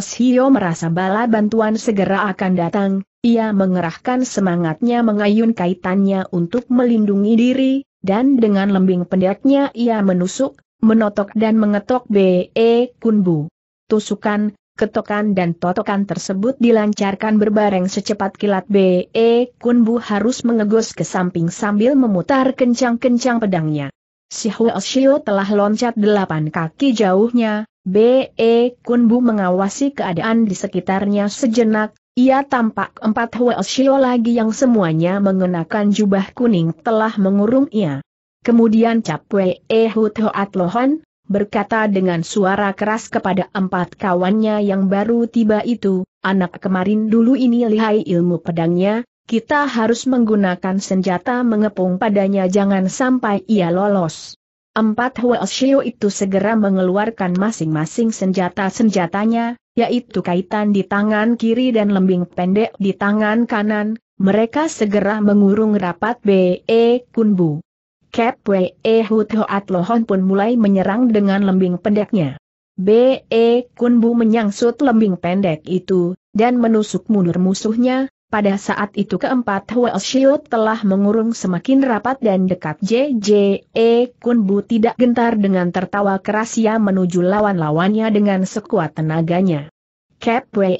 merasa bala bantuan segera akan datang, ia mengerahkan semangatnya mengayun kaitannya untuk melindungi diri, dan dengan lembing pendeknya ia menusuk, menotok dan mengetok B.E. Kunbu. Tusukan, Ketokan dan totokan tersebut dilancarkan berbareng secepat kilat B.E. Kunbu harus mengegos ke samping sambil memutar kencang-kencang pedangnya. Si Huo telah loncat delapan kaki jauhnya, B.E. Kunbu mengawasi keadaan di sekitarnya sejenak, ia tampak empat Huoshio lagi yang semuanya mengenakan jubah kuning telah mengurung ia. Kemudian Capwe Ehut Hoat lohan berkata dengan suara keras kepada empat kawannya yang baru tiba itu, anak kemarin dulu ini lihai ilmu pedangnya, kita harus menggunakan senjata mengepung padanya jangan sampai ia lolos. Empat Huoshio itu segera mengeluarkan masing-masing senjata-senjatanya, yaitu kaitan di tangan kiri dan lembing pendek di tangan kanan, mereka segera mengurung rapat B.E. Kunbu. Kep W.E. Hut Hoat Lohon pun mulai menyerang dengan lembing pendeknya. B.E. E Kunbu menyangsut lembing pendek itu, dan menusuk mundur musuhnya, pada saat itu keempat Huel Shield telah mengurung semakin rapat dan dekat JJE Kunbu tidak gentar dengan tertawa keras ia menuju lawan-lawannya dengan sekuat tenaganya. Kep Wee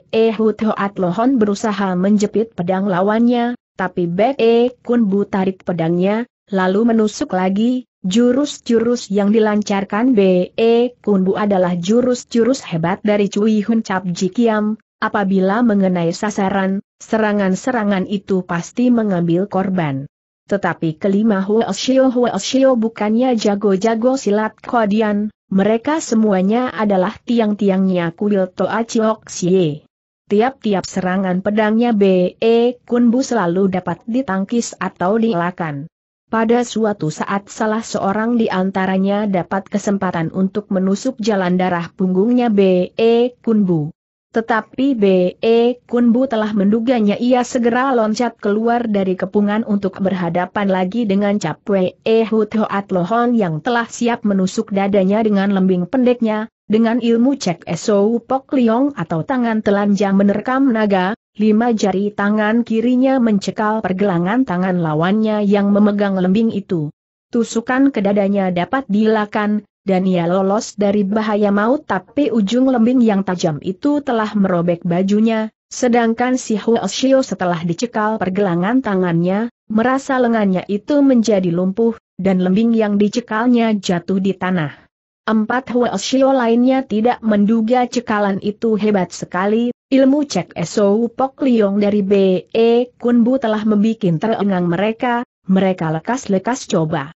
Lohon berusaha menjepit pedang lawannya, tapi Bek E Kun Bu tarik pedangnya, lalu menusuk lagi, jurus-jurus yang dilancarkan Be E Kun Bu adalah jurus-jurus hebat dari Cui Hun Cap Jikiam, Apabila mengenai sasaran, serangan-serangan itu pasti mengambil korban. Tetapi kelima Huoshio Huoshio bukannya jago-jago silat kodian, mereka semuanya adalah tiang-tiangnya kuil Toa Chiokxie. Tiap-tiap serangan pedangnya B.E. Kunbu selalu dapat ditangkis atau dielakkan. Pada suatu saat salah seorang di antaranya dapat kesempatan untuk menusuk jalan darah punggungnya B.E. Kunbu. Tetapi B.E. Kunbu telah menduganya ia segera loncat keluar dari kepungan untuk berhadapan lagi dengan Cap E. Huthoat Lohon yang telah siap menusuk dadanya dengan lembing pendeknya, dengan ilmu cek eso Pok Liong atau tangan telanjang menerkam naga, lima jari tangan kirinya mencekal pergelangan tangan lawannya yang memegang lembing itu. Tusukan ke dadanya dapat dilakukan dan ia lolos dari bahaya maut tapi ujung lembing yang tajam itu telah merobek bajunya, sedangkan si Huoshio setelah dicekal pergelangan tangannya, merasa lengannya itu menjadi lumpuh, dan lembing yang dicekalnya jatuh di tanah. Empat Huo Huoshio lainnya tidak menduga cekalan itu hebat sekali, ilmu cek Esou Pok Liong dari B.E. Kunbu telah membuat terengang mereka, mereka lekas-lekas coba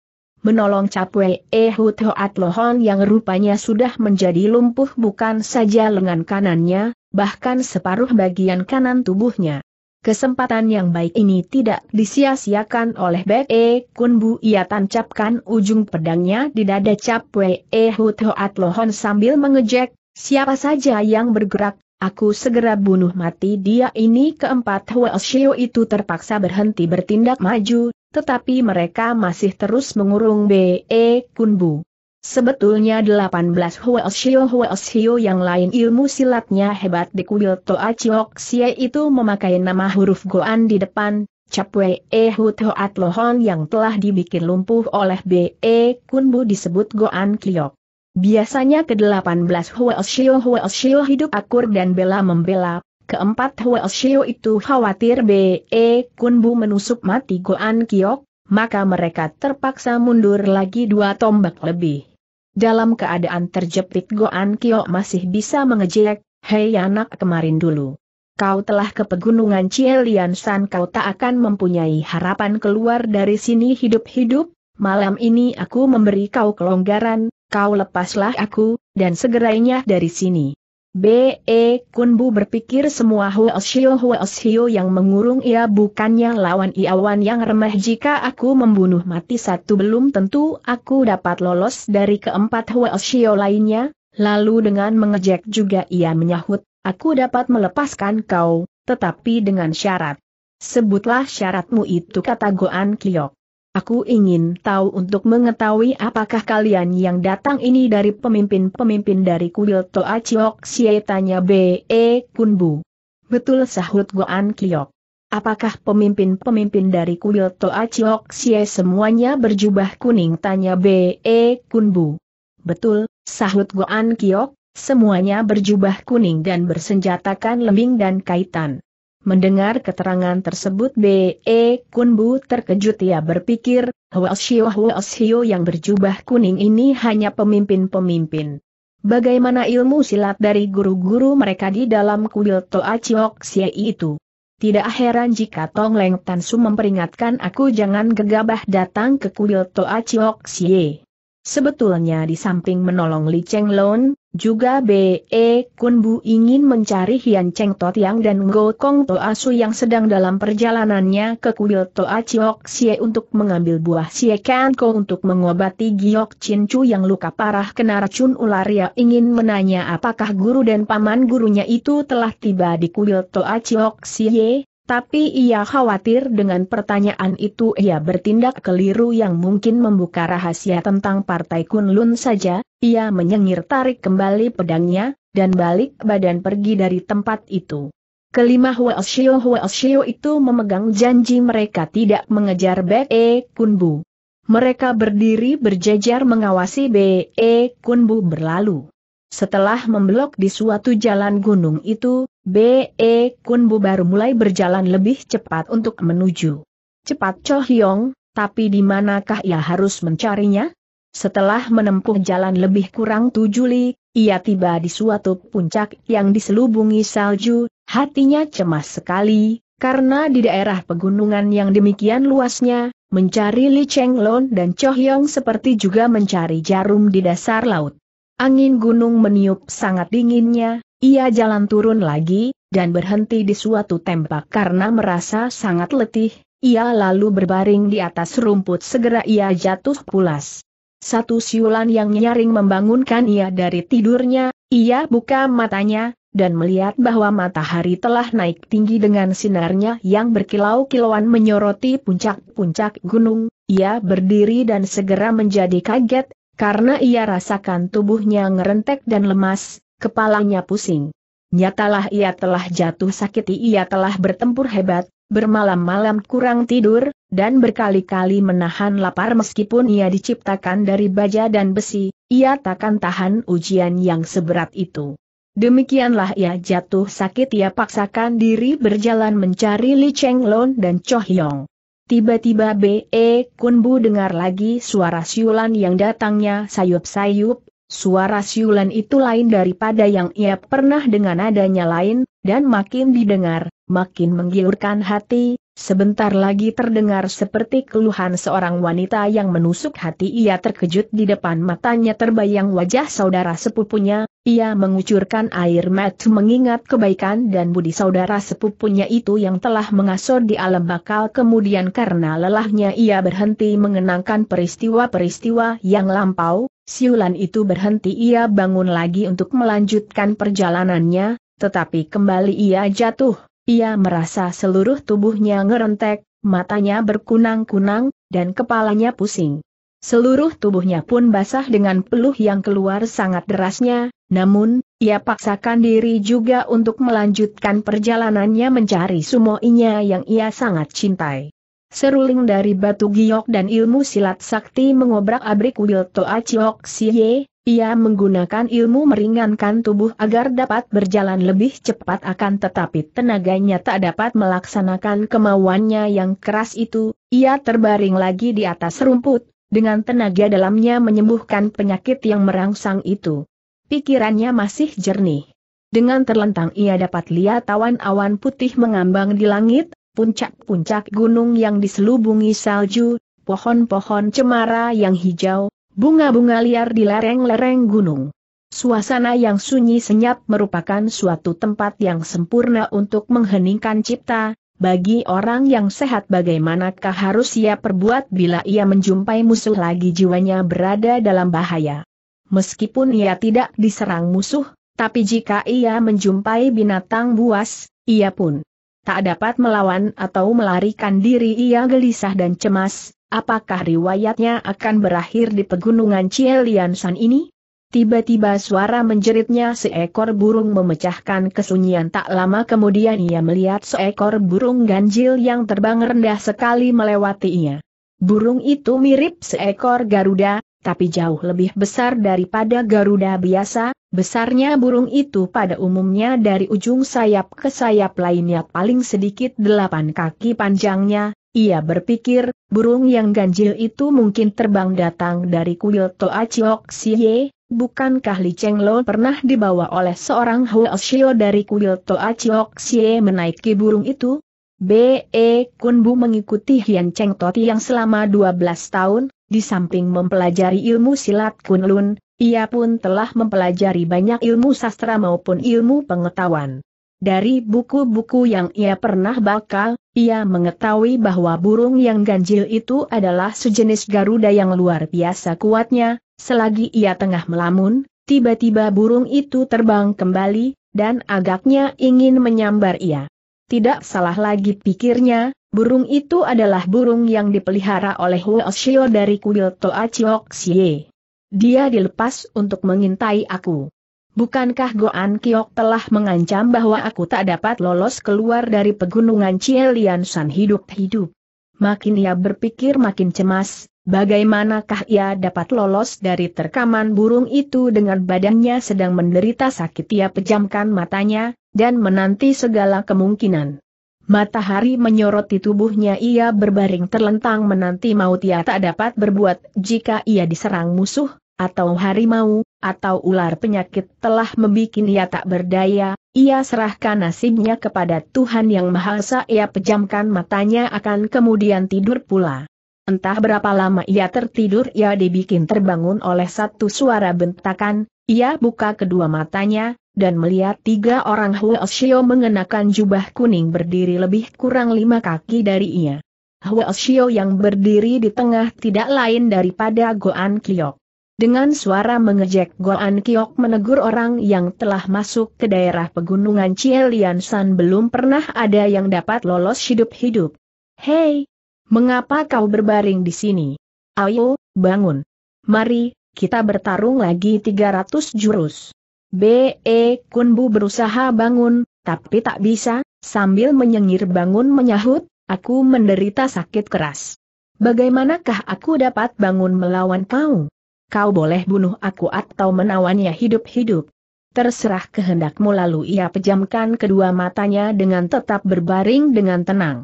menolong Capwe ehut Hoat Lohon yang rupanya sudah menjadi lumpuh bukan saja lengan kanannya, bahkan separuh bagian kanan tubuhnya. Kesempatan yang baik ini tidak disia-siakan oleh Bek E Kunbu ia tancapkan ujung pedangnya di dada Capwe We eh, E Lohon sambil mengejek, siapa saja yang bergerak, aku segera bunuh mati dia ini keempat Hwa Shio itu terpaksa berhenti bertindak maju, tetapi mereka masih terus mengurung B.E. Kunbu. Sebetulnya 18 Huoshio Huoshio yang lain ilmu silatnya hebat di kuil Toa Chiok Xie itu memakai nama huruf Goan di depan, Capwe E Hutoat Lohon yang telah dibikin lumpuh oleh B.E. Kunbu disebut Goan Kiok. Biasanya ke-18 Huoshio Huoshio hidup akur dan bela membela, keempat Hwa Shio itu khawatir B.E. Kunbu menusuk mati Goan Kiok, maka mereka terpaksa mundur lagi dua tombak lebih. Dalam keadaan terjepit Goan Kiok masih bisa mengejek, hei anak kemarin dulu. Kau telah ke pegunungan Cielian San kau tak akan mempunyai harapan keluar dari sini hidup-hidup, malam ini aku memberi kau kelonggaran, kau lepaslah aku, dan segerainya dari sini. B.E. Kunbu berpikir semua Huoshio Huoshio yang mengurung ia bukannya lawan iawan yang remeh jika aku membunuh mati satu belum tentu aku dapat lolos dari keempat Huoshio lainnya, lalu dengan mengejek juga ia menyahut, aku dapat melepaskan kau, tetapi dengan syarat. Sebutlah syaratmu itu kata Goan Kiok. Aku ingin tahu untuk mengetahui apakah kalian yang datang ini dari pemimpin-pemimpin dari kuil Toa Chiok Xie tanya B.E. Kunbu. Betul sahut Goan Kiok. Apakah pemimpin-pemimpin dari kuil Toa Chiok Xie semuanya berjubah kuning tanya B.E. Kunbu. Betul, sahut Goan Kiok, semuanya berjubah kuning dan bersenjatakan lembing dan kaitan. Mendengar keterangan tersebut B.E. Kunbu terkejut ia berpikir, Hwasyo Hwasyo yang berjubah kuning ini hanya pemimpin-pemimpin. Bagaimana ilmu silat dari guru-guru mereka di dalam kuil Toa Chiok itu? Tidak heran jika Tong Leng Tansu memperingatkan aku jangan gegabah datang ke kuil Toa Chiok Xie. Sebetulnya di samping menolong Li Cheng Lon, juga B.E. Kunbu ingin mencari Hian Cheng To Tiang dan Ngo Kong To Asu yang sedang dalam perjalanannya ke kuil Toa Chiok Xie untuk mengambil buah Xie Kan Ko untuk mengobati Giok Chin Chu yang luka parah kena racun ular ya ingin menanya apakah guru dan paman gurunya itu telah tiba di kuil Toa Chiok Xie, tapi ia khawatir dengan pertanyaan itu ia bertindak keliru yang mungkin membuka rahasia tentang partai Kunlun saja, ia menyengir tarik kembali pedangnya, dan balik badan pergi dari tempat itu. Kelima Huoshio Huoshio itu memegang janji mereka tidak mengejar Be Kunbu. Mereka berdiri berjejer mengawasi Be Kunbu berlalu. Setelah memblok di suatu jalan gunung itu, Be Kunbu baru mulai berjalan lebih cepat untuk menuju. Cepat Cho Hyong, tapi di manakah ia harus mencarinya? Setelah menempuh jalan lebih kurang tujuh li, ia tiba di suatu puncak yang diselubungi salju, hatinya cemas sekali, karena di daerah pegunungan yang demikian luasnya, mencari Li Cheng Lon dan Cho Hyong seperti juga mencari jarum di dasar laut. Angin gunung meniup sangat dinginnya, ia jalan turun lagi, dan berhenti di suatu tempat karena merasa sangat letih, ia lalu berbaring di atas rumput segera ia jatuh pulas. Satu siulan yang nyaring membangunkan ia dari tidurnya, ia buka matanya, dan melihat bahwa matahari telah naik tinggi dengan sinarnya yang berkilau-kilauan menyoroti puncak-puncak gunung, ia berdiri dan segera menjadi kaget, karena ia rasakan tubuhnya ngerentek dan lemas, kepalanya pusing. Nyatalah ia telah jatuh sakit ia telah bertempur hebat, bermalam-malam kurang tidur, dan berkali-kali menahan lapar meskipun ia diciptakan dari baja dan besi, ia takkan tahan ujian yang seberat itu. Demikianlah ia jatuh sakit ia paksakan diri berjalan mencari Li Cheng Lon dan Cho Hyong. Tiba-tiba B.E. Kun bu dengar lagi suara siulan yang datangnya sayup-sayup, Suara siulan itu lain daripada yang ia pernah dengan adanya lain, dan makin didengar, makin menggiurkan hati, sebentar lagi terdengar seperti keluhan seorang wanita yang menusuk hati ia terkejut di depan matanya terbayang wajah saudara sepupunya, ia mengucurkan air mata mengingat kebaikan dan budi saudara sepupunya itu yang telah mengasuh di alam bakal kemudian karena lelahnya ia berhenti mengenangkan peristiwa-peristiwa yang lampau, siulan itu berhenti ia bangun lagi untuk melanjutkan perjalanannya, tetapi kembali ia jatuh, ia merasa seluruh tubuhnya ngerentek, matanya berkunang-kunang, dan kepalanya pusing. Seluruh tubuhnya pun basah dengan peluh yang keluar sangat derasnya, namun, ia paksakan diri juga untuk melanjutkan perjalanannya mencari sumoinya yang ia sangat cintai. Seruling dari batu giok dan ilmu silat sakti mengobrak-abrik Wilto Aciok Siye, ia menggunakan ilmu meringankan tubuh agar dapat berjalan lebih cepat akan tetapi tenaganya tak dapat melaksanakan kemauannya yang keras itu, ia terbaring lagi di atas rumput, dengan tenaga dalamnya menyembuhkan penyakit yang merangsang itu. Pikirannya masih jernih. Dengan terlentang ia dapat lihat awan-awan putih mengambang di langit, puncak-puncak gunung yang diselubungi salju, pohon-pohon cemara yang hijau, bunga-bunga liar di lereng-lereng gunung. Suasana yang sunyi senyap merupakan suatu tempat yang sempurna untuk mengheningkan cipta, bagi orang yang sehat bagaimanakah harus ia perbuat bila ia menjumpai musuh lagi jiwanya berada dalam bahaya. Meskipun ia tidak diserang musuh, tapi jika ia menjumpai binatang buas, ia pun tak dapat melawan atau melarikan diri ia gelisah dan cemas, apakah riwayatnya akan berakhir di pegunungan Cielian San ini? Tiba-tiba suara menjeritnya seekor burung memecahkan kesunyian tak lama kemudian ia melihat seekor burung ganjil yang terbang rendah sekali melewati ia. Burung itu mirip seekor Garuda, tapi jauh lebih besar daripada Garuda biasa, besarnya burung itu pada umumnya dari ujung sayap ke sayap lainnya paling sedikit delapan kaki panjangnya, ia berpikir, burung yang ganjil itu mungkin terbang datang dari kuil Toa Chiok Siye, bukankah Li Cheng Lo pernah dibawa oleh seorang Huoshio dari kuil Toa Chiok Siye menaiki burung itu? B.E. Kun Bu mengikuti Hian Cheng Toti yang selama 12 tahun, di samping mempelajari ilmu silat Kunlun, ia pun telah mempelajari banyak ilmu sastra maupun ilmu pengetahuan. Dari buku-buku yang ia pernah bakal, ia mengetahui bahwa burung yang ganjil itu adalah sejenis Garuda yang luar biasa kuatnya, selagi ia tengah melamun, tiba-tiba burung itu terbang kembali, dan agaknya ingin menyambar ia. Tidak salah lagi pikirnya, burung itu adalah burung yang dipelihara oleh Xiao dari kuil Toa Chiok Xie. Dia dilepas untuk mengintai aku. Bukankah Goan Kiok telah mengancam bahwa aku tak dapat lolos keluar dari pegunungan Cielian San hidup-hidup? Makin ia berpikir makin cemas, bagaimanakah ia dapat lolos dari terkaman burung itu dengan badannya sedang menderita sakit ia pejamkan matanya, dan menanti segala kemungkinan. Matahari menyoroti tubuhnya ia berbaring terlentang menanti maut ia tak dapat berbuat jika ia diserang musuh, atau harimau, atau ular penyakit telah membuat ia tak berdaya, ia serahkan nasibnya kepada Tuhan Yang Maha Esa ia pejamkan matanya akan kemudian tidur pula. Entah berapa lama ia tertidur ia dibikin terbangun oleh satu suara bentakan, ia buka kedua matanya, dan melihat tiga orang Huoshio mengenakan jubah kuning berdiri lebih kurang lima kaki dari ia. Huoshio yang berdiri di tengah tidak lain daripada Goan Kiok. Dengan suara mengejek Goan Kiok menegur orang yang telah masuk ke daerah pegunungan Cielian San belum pernah ada yang dapat lolos hidup-hidup. Hei! Mengapa kau berbaring di sini? Ayo, bangun. Mari, kita bertarung lagi 300 jurus. B.E. Kunbu berusaha bangun, tapi tak bisa, sambil menyengir bangun menyahut, aku menderita sakit keras. Bagaimanakah aku dapat bangun melawan kau? kau boleh bunuh aku atau menawannya hidup-hidup. Terserah kehendakmu lalu ia pejamkan kedua matanya dengan tetap berbaring dengan tenang.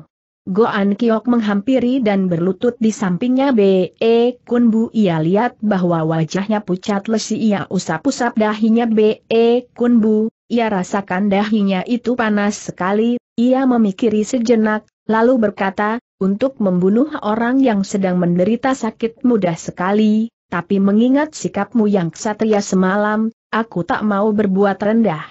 Goan Kiok menghampiri dan berlutut di sampingnya B.E. Kun Bu ia lihat bahwa wajahnya pucat lesi ia usap-usap dahinya B.E. Kun Bu, ia rasakan dahinya itu panas sekali, ia memikiri sejenak, lalu berkata, untuk membunuh orang yang sedang menderita sakit mudah sekali, tapi mengingat sikapmu yang ksatria semalam, aku tak mau berbuat rendah.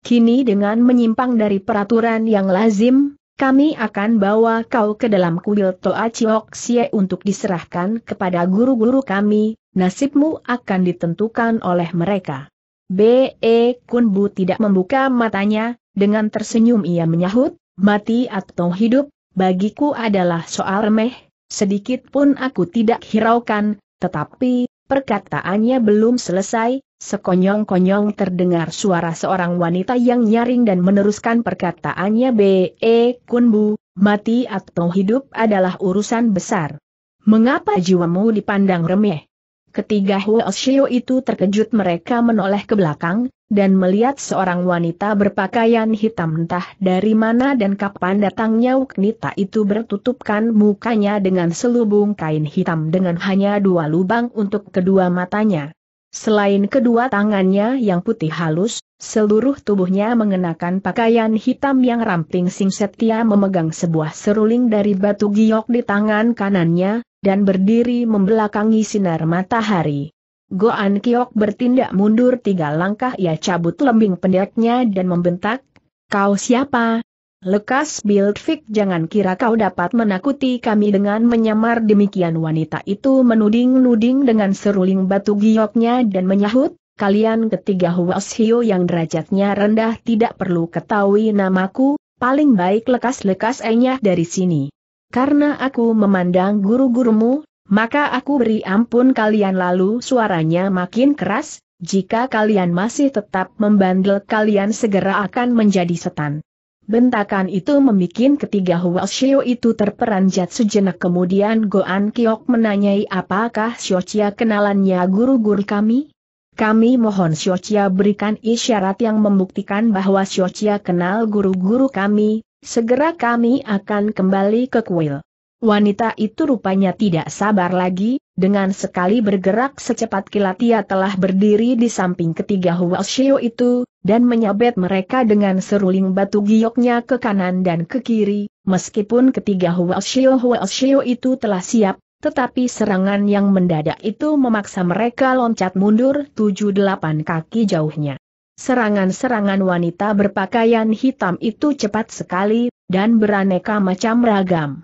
Kini dengan menyimpang dari peraturan yang lazim, kami akan bawa kau ke dalam kuil Toa Chiok Xie untuk diserahkan kepada guru-guru kami, nasibmu akan ditentukan oleh mereka. B.E. Kunbu tidak membuka matanya, dengan tersenyum ia menyahut, mati atau hidup, bagiku adalah soal remeh, sedikit pun aku tidak hiraukan, tetapi, perkataannya belum selesai, sekonyong-konyong terdengar suara seorang wanita yang nyaring dan meneruskan perkataannya B.E. Eh, Kunbu, mati atau hidup adalah urusan besar. Mengapa jiwamu dipandang remeh? Ketiga Huo Shio itu terkejut mereka menoleh ke belakang, dan melihat seorang wanita berpakaian hitam entah dari mana dan kapan datangnya wanita itu bertutupkan mukanya dengan selubung kain hitam dengan hanya dua lubang untuk kedua matanya. Selain kedua tangannya yang putih halus, seluruh tubuhnya mengenakan pakaian hitam yang ramping sing setia memegang sebuah seruling dari batu giok di tangan kanannya, dan berdiri membelakangi sinar matahari. Goan Kiok bertindak mundur tiga langkah ia cabut lembing pendeknya dan membentak, Kau siapa? Lekas Bildfik jangan kira kau dapat menakuti kami dengan menyamar demikian wanita itu menuding-nuding dengan seruling batu gioknya dan menyahut, Kalian ketiga huas hiu yang derajatnya rendah tidak perlu ketahui namaku, paling baik lekas-lekas enyah dari sini. Karena aku memandang guru-gurumu, maka aku beri ampun kalian lalu suaranya makin keras, jika kalian masih tetap membandel kalian segera akan menjadi setan. Bentakan itu membuat ketiga Hua Xiu itu terperanjat sejenak kemudian Goan Kiok menanyai apakah Xiochia kenalannya guru-guru kami? Kami mohon Xiochia berikan isyarat yang membuktikan bahwa Xiochia kenal guru-guru kami, segera kami akan kembali ke kuil. Wanita itu rupanya tidak sabar lagi, dengan sekali bergerak secepat kilat ia telah berdiri di samping ketiga Huashio itu, dan menyabet mereka dengan seruling batu gioknya ke kanan dan ke kiri, meskipun ketiga Huashio Huashio itu telah siap, tetapi serangan yang mendadak itu memaksa mereka loncat mundur tujuh delapan kaki jauhnya. Serangan-serangan wanita berpakaian hitam itu cepat sekali, dan beraneka macam ragam.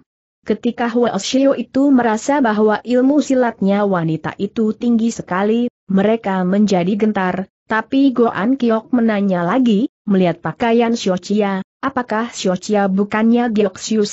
Ketika Huo Shio itu merasa bahwa ilmu silatnya wanita itu tinggi sekali, mereka menjadi gentar, tapi Goan Kiok menanya lagi, melihat pakaian Xiochia, apakah Xiochia bukannya Giok Xiu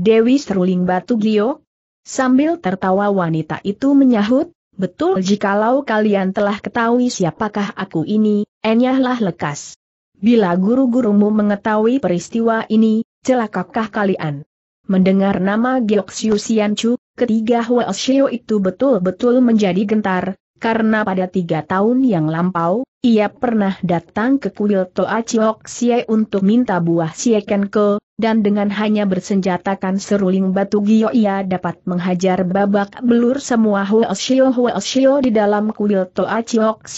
Dewi Seruling Batu Gio? Sambil tertawa wanita itu menyahut, betul jikalau kalian telah ketahui siapakah aku ini, enyahlah lekas. Bila guru-gurumu mengetahui peristiwa ini, celakakah kalian? Mendengar nama Gyeoksyu Sianchu, ketiga Huoshio itu betul-betul menjadi gentar, karena pada tiga tahun yang lampau, ia pernah datang ke kuil Toa Chiok untuk minta buah Siekenko, dan dengan hanya bersenjatakan seruling batu gio ia dapat menghajar babak belur semua Huoshio-Huoshio di dalam kuil Toa Chiok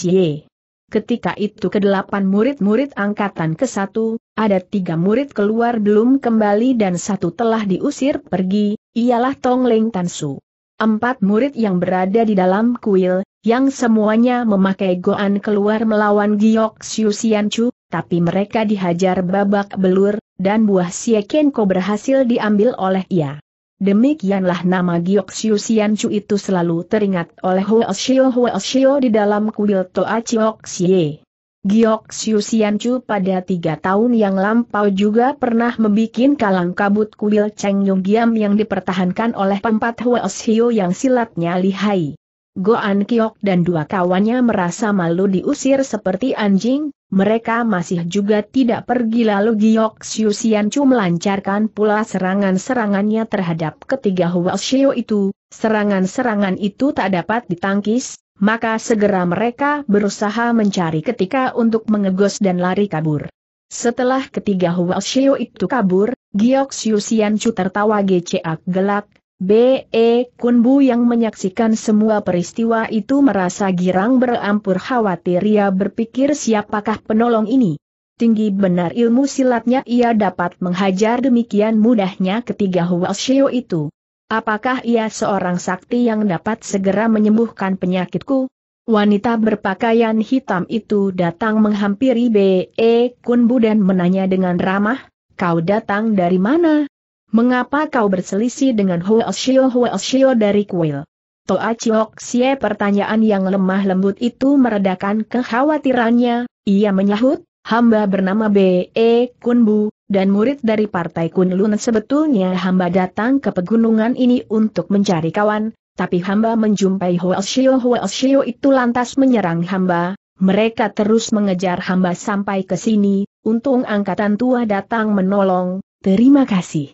Ketika itu kedelapan murid-murid angkatan ke satu, ada tiga murid keluar belum kembali dan satu telah diusir pergi, ialah Tong Leng Su. Empat murid yang berada di dalam kuil, yang semuanya memakai goan keluar melawan Giok Siu Sian Chu, tapi mereka dihajar babak belur, dan buah Siekenko berhasil diambil oleh ia. Demikianlah nama Giok Xian Chu itu selalu teringat oleh Huo Huo Xiu di dalam kuil Toa Xiu Xian Chu pada tiga tahun yang lampau juga pernah membuat kalang kabut kuil Cheng Yong Giam yang dipertahankan oleh pempat Xiu yang silatnya lihai. Goan Kiok dan dua kawannya merasa malu diusir seperti anjing, mereka masih juga tidak pergi lalu Giok Xiu Sian melancarkan pula serangan-serangannya terhadap ketiga Hua Xiu itu, serangan-serangan itu tak dapat ditangkis, maka segera mereka berusaha mencari ketika untuk mengegos dan lari kabur. Setelah ketiga Hua Xiu itu kabur, Giok Xiu Sian Chu tertawa geceak gelak, B.E. Kunbu yang menyaksikan semua peristiwa itu merasa girang berampur khawatir ia berpikir siapakah penolong ini. Tinggi benar ilmu silatnya ia dapat menghajar demikian mudahnya ketiga huwasyo itu. Apakah ia seorang sakti yang dapat segera menyembuhkan penyakitku? Wanita berpakaian hitam itu datang menghampiri B.E. Kunbu dan menanya dengan ramah, kau datang dari mana? Mengapa kau berselisih dengan Huo Xiao dari kuil? Toa Chiok Xie pertanyaan yang lemah lembut itu meredakan kekhawatirannya, ia menyahut, hamba bernama B.E. E Kunbu, dan murid dari Partai Kunlun sebetulnya hamba datang ke pegunungan ini untuk mencari kawan, tapi hamba menjumpai Huo Xiao itu lantas menyerang hamba, mereka terus mengejar hamba sampai ke sini, untung angkatan tua datang menolong, terima kasih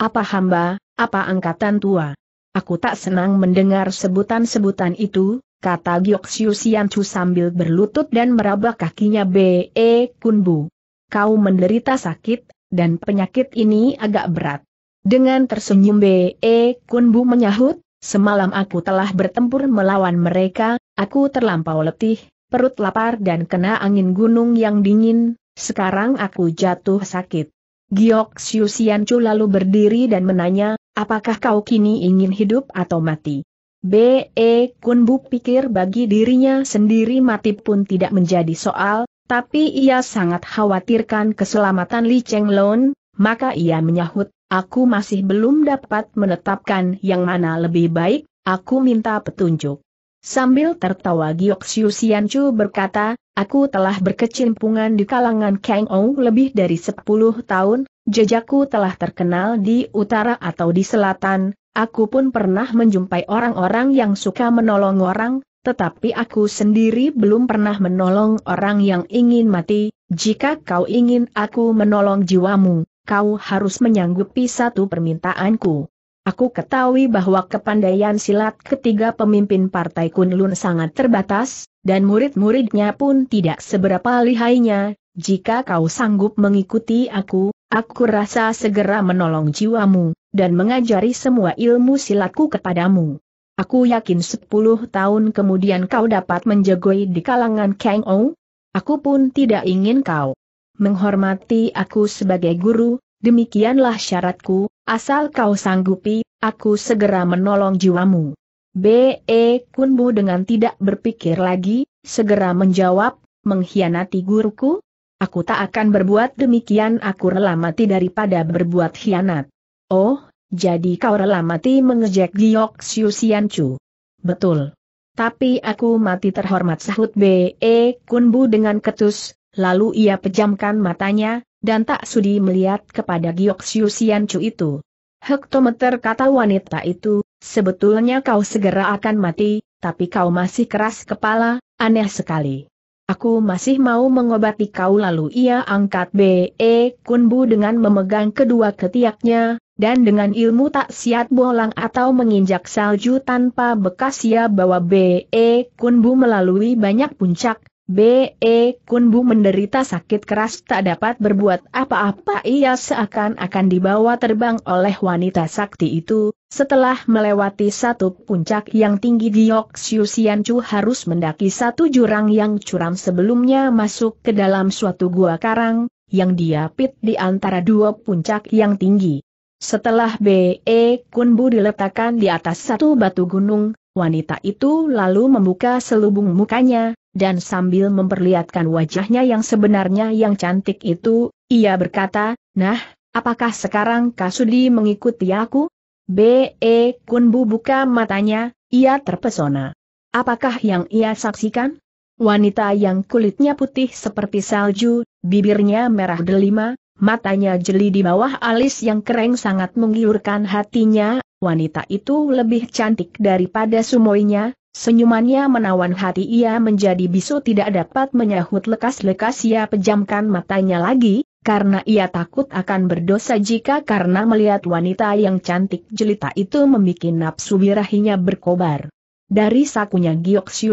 apa hamba, apa angkatan tua. Aku tak senang mendengar sebutan-sebutan itu, kata Gyoksyu Sianchu sambil berlutut dan meraba kakinya B.E. E, Kunbu. Kau menderita sakit, dan penyakit ini agak berat. Dengan tersenyum B.E. E, Kunbu menyahut, semalam aku telah bertempur melawan mereka, aku terlampau letih, perut lapar dan kena angin gunung yang dingin, sekarang aku jatuh sakit. Giok Xiu Xianchu lalu berdiri dan menanya, apakah kau kini ingin hidup atau mati? B.E. kun bu pikir bagi dirinya sendiri mati pun tidak menjadi soal, tapi ia sangat khawatirkan keselamatan Li Chenglon, maka ia menyahut, aku masih belum dapat menetapkan yang mana lebih baik, aku minta petunjuk. Sambil tertawa Giok Xiu berkata, aku telah berkecimpungan di kalangan Kang Ou lebih dari 10 tahun, jejakku telah terkenal di utara atau di selatan, aku pun pernah menjumpai orang-orang yang suka menolong orang, tetapi aku sendiri belum pernah menolong orang yang ingin mati, jika kau ingin aku menolong jiwamu, kau harus menyanggupi satu permintaanku. Aku ketahui bahwa kepandaian silat ketiga pemimpin partai Kunlun sangat terbatas, dan murid-muridnya pun tidak seberapa lihainya, jika kau sanggup mengikuti aku, aku rasa segera menolong jiwamu, dan mengajari semua ilmu silatku kepadamu. Aku yakin sepuluh tahun kemudian kau dapat menjagoi di kalangan Kang Ou. Aku pun tidak ingin kau menghormati aku sebagai guru, demikianlah syaratku, Asal kau sanggupi, aku segera menolong jiwamu. B.E. Kunbu dengan tidak berpikir lagi, segera menjawab, mengkhianati guruku? Aku tak akan berbuat demikian aku rela mati daripada berbuat hianat. Oh, jadi kau rela mati mengejek Giyok Siu Chu. Betul. Tapi aku mati terhormat sahut B.E. Kunbu dengan ketus, lalu ia pejamkan matanya, dan tak sudi melihat kepada Gyoksyu Siancu itu. Hektometer kata wanita itu, sebetulnya kau segera akan mati, tapi kau masih keras kepala, aneh sekali. Aku masih mau mengobati kau lalu ia angkat B.E. Kunbu dengan memegang kedua ketiaknya, dan dengan ilmu tak siat bolang atau menginjak salju tanpa bekas ia bawa B.E. Kunbu melalui banyak puncak, B.E. Kunbu menderita sakit keras tak dapat berbuat apa-apa ia seakan-akan dibawa terbang oleh wanita sakti itu, setelah melewati satu puncak yang tinggi Giok Siusiancu harus mendaki satu jurang yang curam sebelumnya masuk ke dalam suatu gua karang, yang diapit di antara dua puncak yang tinggi. Setelah B.E. Kunbu diletakkan di atas satu batu gunung, wanita itu lalu membuka selubung mukanya, dan sambil memperlihatkan wajahnya yang sebenarnya yang cantik itu, ia berkata, Nah, apakah sekarang Kasudi mengikuti aku? B.E. Kunbu buka matanya, ia terpesona. Apakah yang ia saksikan? Wanita yang kulitnya putih seperti salju, bibirnya merah delima, matanya jeli di bawah alis yang kering sangat menggiurkan hatinya, wanita itu lebih cantik daripada sumoinya, Senyumannya menawan hati ia menjadi bisu tidak dapat menyahut lekas-lekas ia pejamkan matanya lagi, karena ia takut akan berdosa jika karena melihat wanita yang cantik jelita itu membuat nafsu birahinya berkobar. Dari sakunya Giok Chu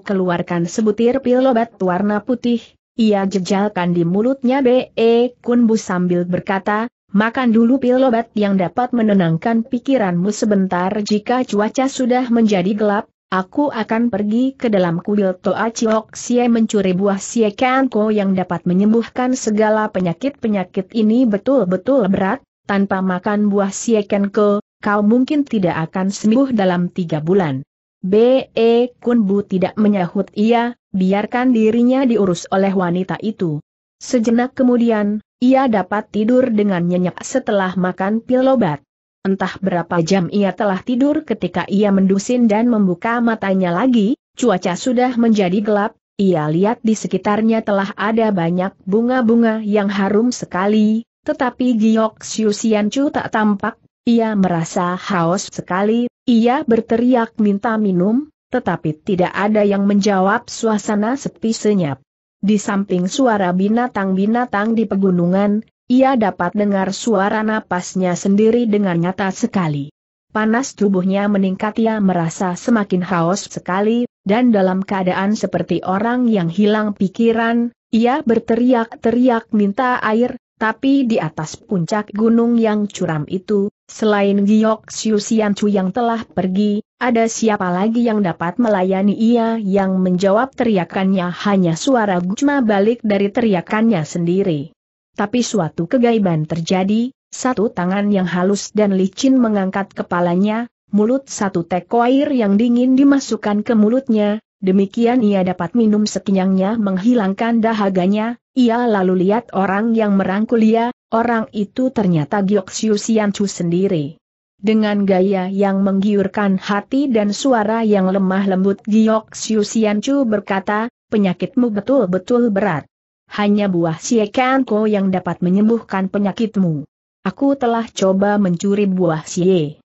keluarkan sebutir pil obat warna putih, ia jejalkan di mulutnya B.E. Kunbu sambil berkata, Makan dulu pil obat yang dapat menenangkan pikiranmu sebentar jika cuaca sudah menjadi gelap, Aku akan pergi ke dalam kuil Toa Chiok Xie mencuri buah Xie Kanko yang dapat menyembuhkan segala penyakit-penyakit ini betul-betul berat, tanpa makan buah Xie Kanko, kau mungkin tidak akan sembuh dalam tiga bulan. B.E. Kunbu tidak menyahut ia, biarkan dirinya diurus oleh wanita itu. Sejenak kemudian, ia dapat tidur dengan nyenyak setelah makan pil obat. Entah berapa jam ia telah tidur ketika ia mendusin dan membuka matanya lagi, cuaca sudah menjadi gelap, ia lihat di sekitarnya telah ada banyak bunga-bunga yang harum sekali, tetapi Giok Xiuxianchu tak tampak, ia merasa haus sekali, ia berteriak minta minum, tetapi tidak ada yang menjawab suasana sepi senyap. Di samping suara binatang-binatang di pegunungan, ia dapat dengar suara napasnya sendiri dengan nyata sekali. Panas tubuhnya meningkat ia merasa semakin haus sekali, dan dalam keadaan seperti orang yang hilang pikiran, ia berteriak-teriak minta air, tapi di atas puncak gunung yang curam itu, selain Giok Siu yang telah pergi, ada siapa lagi yang dapat melayani ia yang menjawab teriakannya hanya suara Gujma balik dari teriakannya sendiri. Tapi suatu kegaiban terjadi, satu tangan yang halus dan licin mengangkat kepalanya, mulut satu teko air yang dingin dimasukkan ke mulutnya, demikian ia dapat minum sekenyangnya menghilangkan dahaganya, ia lalu lihat orang yang merangkul ia, orang itu ternyata Gyoksiu Sianchu sendiri. Dengan gaya yang menggiurkan hati dan suara yang lemah lembut Giok Siu Sianchu berkata, penyakitmu betul-betul berat hanya buah siekanko yang dapat menyembuhkan penyakitmu. Aku telah coba mencuri buah sie.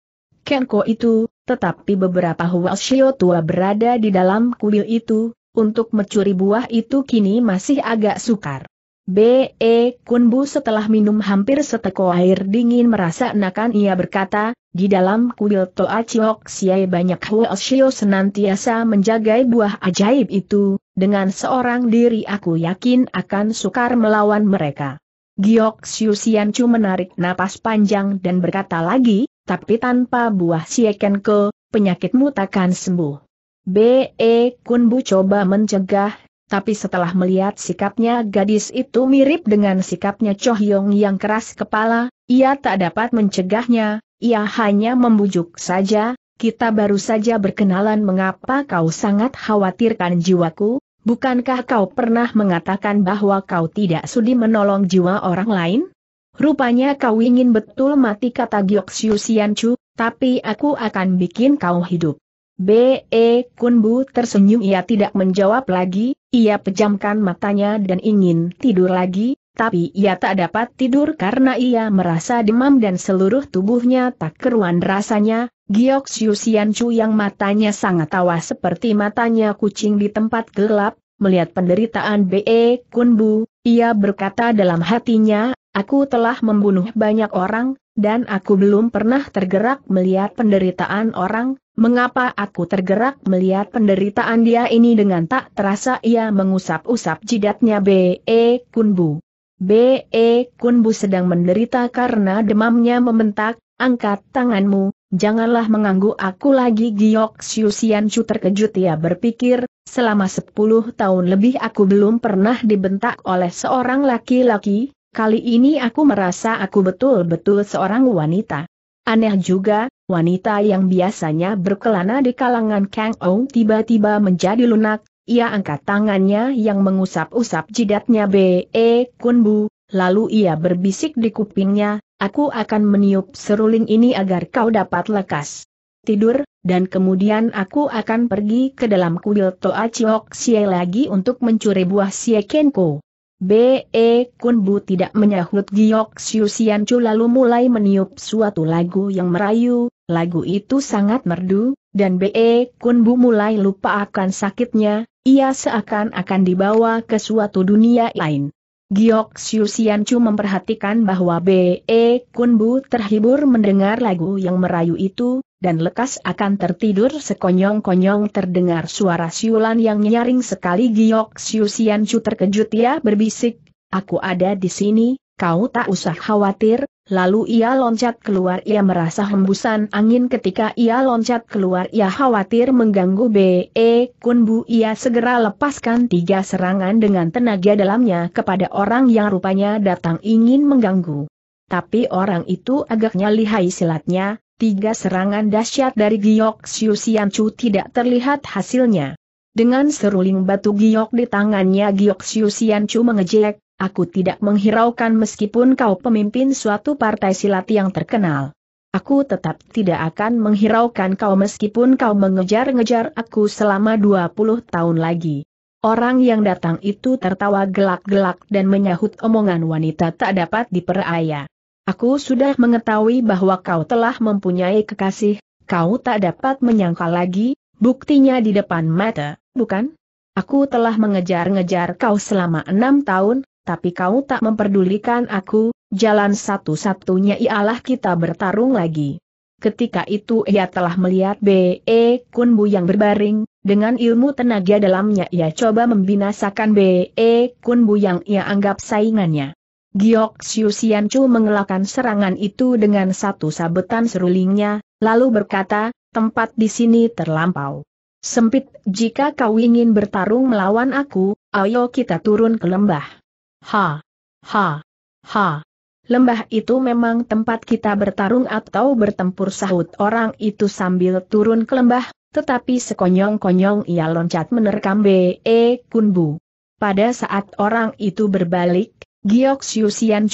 Kenko itu, tetapi beberapa Huashio tua berada di dalam kuil itu, untuk mencuri buah itu kini masih agak sukar. B.E. Kunbu setelah minum hampir seteko air dingin merasa enakan ia berkata, di dalam kuil Toa Chiok Siai banyak Huoshio senantiasa menjaga buah ajaib itu, dengan seorang diri aku yakin akan sukar melawan mereka. Giok Siu Sian Chu menarik napas panjang dan berkata lagi, tapi tanpa buah ke penyakitmu takkan sembuh. B.E. Kunbu coba mencegah, tapi setelah melihat sikapnya gadis itu mirip dengan sikapnya Cho Hyong yang keras kepala, ia tak dapat mencegahnya, ia hanya membujuk saja, kita baru saja berkenalan mengapa kau sangat khawatirkan jiwaku, bukankah kau pernah mengatakan bahwa kau tidak sudi menolong jiwa orang lain? Rupanya kau ingin betul mati kata Gyoksyu Sianchu, tapi aku akan bikin kau hidup. B.E. Kunbu tersenyum ia tidak menjawab lagi, ia pejamkan matanya dan ingin tidur lagi, tapi ia tak dapat tidur karena ia merasa demam dan seluruh tubuhnya tak keruan rasanya, Giok Siusian Chu yang matanya sangat tawa seperti matanya kucing di tempat gelap, melihat penderitaan B.E. Kunbu, ia berkata dalam hatinya, Aku telah membunuh banyak orang, dan aku belum pernah tergerak melihat penderitaan orang, mengapa aku tergerak melihat penderitaan dia ini dengan tak terasa ia mengusap-usap jidatnya B.E. E Kunbu. B.E. E Kunbu sedang menderita karena demamnya membentak, angkat tanganmu, janganlah mengganggu aku lagi Giok Chu terkejut ia berpikir, selama sepuluh tahun lebih aku belum pernah dibentak oleh seorang laki-laki, Kali ini aku merasa aku betul-betul seorang wanita. Aneh juga, wanita yang biasanya berkelana di kalangan Kang Ou tiba-tiba menjadi lunak, ia angkat tangannya yang mengusap-usap jidatnya B.E. Eh, Kunbu, lalu ia berbisik di kupingnya, aku akan meniup seruling ini agar kau dapat lekas tidur, dan kemudian aku akan pergi ke dalam kuil Toa Chiok Xie lagi untuk mencuri buah Xie Kenko. B.E. Kunbu tidak menyahut Giok Chu lalu mulai meniup suatu lagu yang merayu, lagu itu sangat merdu, dan B.E. Kunbu mulai lupa akan sakitnya, ia seakan-akan dibawa ke suatu dunia lain. Giok Chu memperhatikan bahwa B.E. Kunbu terhibur mendengar lagu yang merayu itu, dan lekas akan tertidur sekonyong-konyong terdengar suara siulan yang nyaring sekali Giok Siu terkejut ia berbisik, aku ada di sini, kau tak usah khawatir, lalu ia loncat keluar ia merasa hembusan angin ketika ia loncat keluar ia khawatir mengganggu B.E. Kunbu ia segera lepaskan tiga serangan dengan tenaga dalamnya kepada orang yang rupanya datang ingin mengganggu. Tapi orang itu agaknya lihai silatnya, tiga serangan dahsyat dari Giok Xiu tidak terlihat hasilnya. Dengan seruling batu giok di tangannya Giok Xiu mengejek, aku tidak menghiraukan meskipun kau pemimpin suatu partai silat yang terkenal. Aku tetap tidak akan menghiraukan kau meskipun kau mengejar-ngejar aku selama 20 tahun lagi. Orang yang datang itu tertawa gelak-gelak dan menyahut omongan wanita tak dapat diperaya. Aku sudah mengetahui bahwa kau telah mempunyai kekasih, kau tak dapat menyangkal lagi, buktinya di depan mata, bukan? Aku telah mengejar-ngejar kau selama enam tahun, tapi kau tak memperdulikan aku, jalan satu-satunya ialah kita bertarung lagi. Ketika itu ia telah melihat B.E. E Kunbu yang berbaring, dengan ilmu tenaga dalamnya ia coba membinasakan B.E. E Kunbu yang ia anggap saingannya. Giok Xiu Xianchu mengelakkan serangan itu dengan satu sabetan serulingnya, lalu berkata, tempat di sini terlampau. Sempit, jika kau ingin bertarung melawan aku, ayo kita turun ke lembah. Ha! Ha! Ha! Lembah itu memang tempat kita bertarung atau bertempur sahut orang itu sambil turun ke lembah, tetapi sekonyong-konyong ia loncat menerkam B.E. Kunbu. Pada saat orang itu berbalik, Giok Chu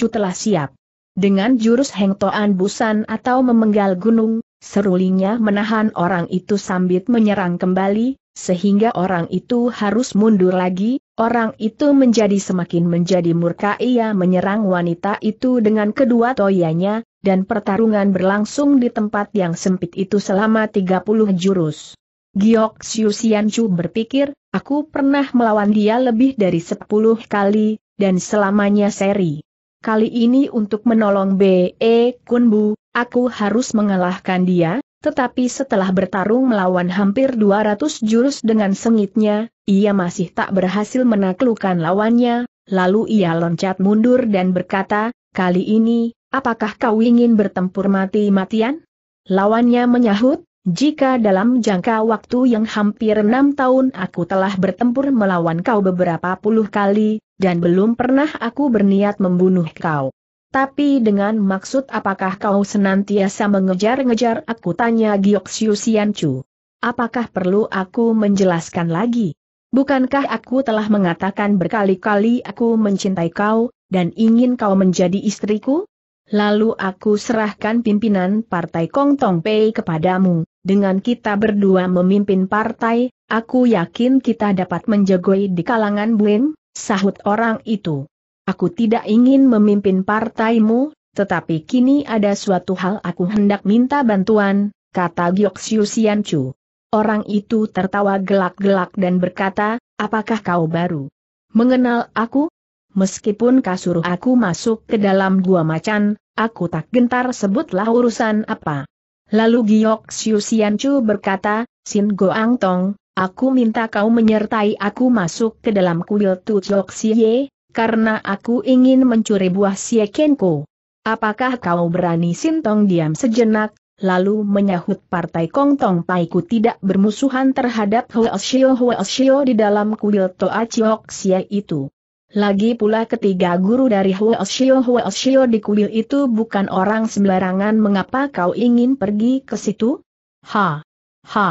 telah siap. Dengan jurus Heng Toan Busan atau memenggal gunung, serulingnya menahan orang itu sambil menyerang kembali, sehingga orang itu harus mundur lagi, orang itu menjadi semakin menjadi murka ia menyerang wanita itu dengan kedua toyanya, dan pertarungan berlangsung di tempat yang sempit itu selama 30 jurus. Giok Chu berpikir, aku pernah melawan dia lebih dari 10 kali, dan selamanya seri. Kali ini untuk menolong B.E. Kunbu, aku harus mengalahkan dia, tetapi setelah bertarung melawan hampir 200 jurus dengan sengitnya, ia masih tak berhasil menaklukkan lawannya, lalu ia loncat mundur dan berkata, kali ini, apakah kau ingin bertempur mati-matian? Lawannya menyahut, jika dalam jangka waktu yang hampir enam tahun aku telah bertempur melawan kau beberapa puluh kali, dan belum pernah aku berniat membunuh kau. Tapi dengan maksud apakah kau senantiasa mengejar-ngejar aku tanya Sian Chu. Apakah perlu aku menjelaskan lagi? Bukankah aku telah mengatakan berkali-kali aku mencintai kau, dan ingin kau menjadi istriku? Lalu aku serahkan pimpinan Partai Kong Tong Pei kepadamu. Dengan kita berdua memimpin partai, aku yakin kita dapat menjagoi di kalangan Bueng, sahut orang itu. Aku tidak ingin memimpin partaimu, tetapi kini ada suatu hal aku hendak minta bantuan, kata Gyoksiu Sianchu. Orang itu tertawa gelak-gelak dan berkata, apakah kau baru mengenal aku? Meskipun kasuruh aku masuk ke dalam gua macan, aku tak gentar sebutlah urusan apa. Lalu Giok Siu Chu berkata, Sin Goang Tong, Aku minta kau menyertai aku masuk ke dalam kuil Tujok Siye, karena aku ingin mencuri buah Siekenko. Apakah kau berani sintong diam sejenak, lalu menyahut partai Kongtong Paiku tidak bermusuhan terhadap Hua Hoeshio di dalam kuil Toa Chiok Siye itu. Lagi pula ketiga guru dari Hua Hoeshio di kuil itu bukan orang sembarangan mengapa kau ingin pergi ke situ? Ha! Ha!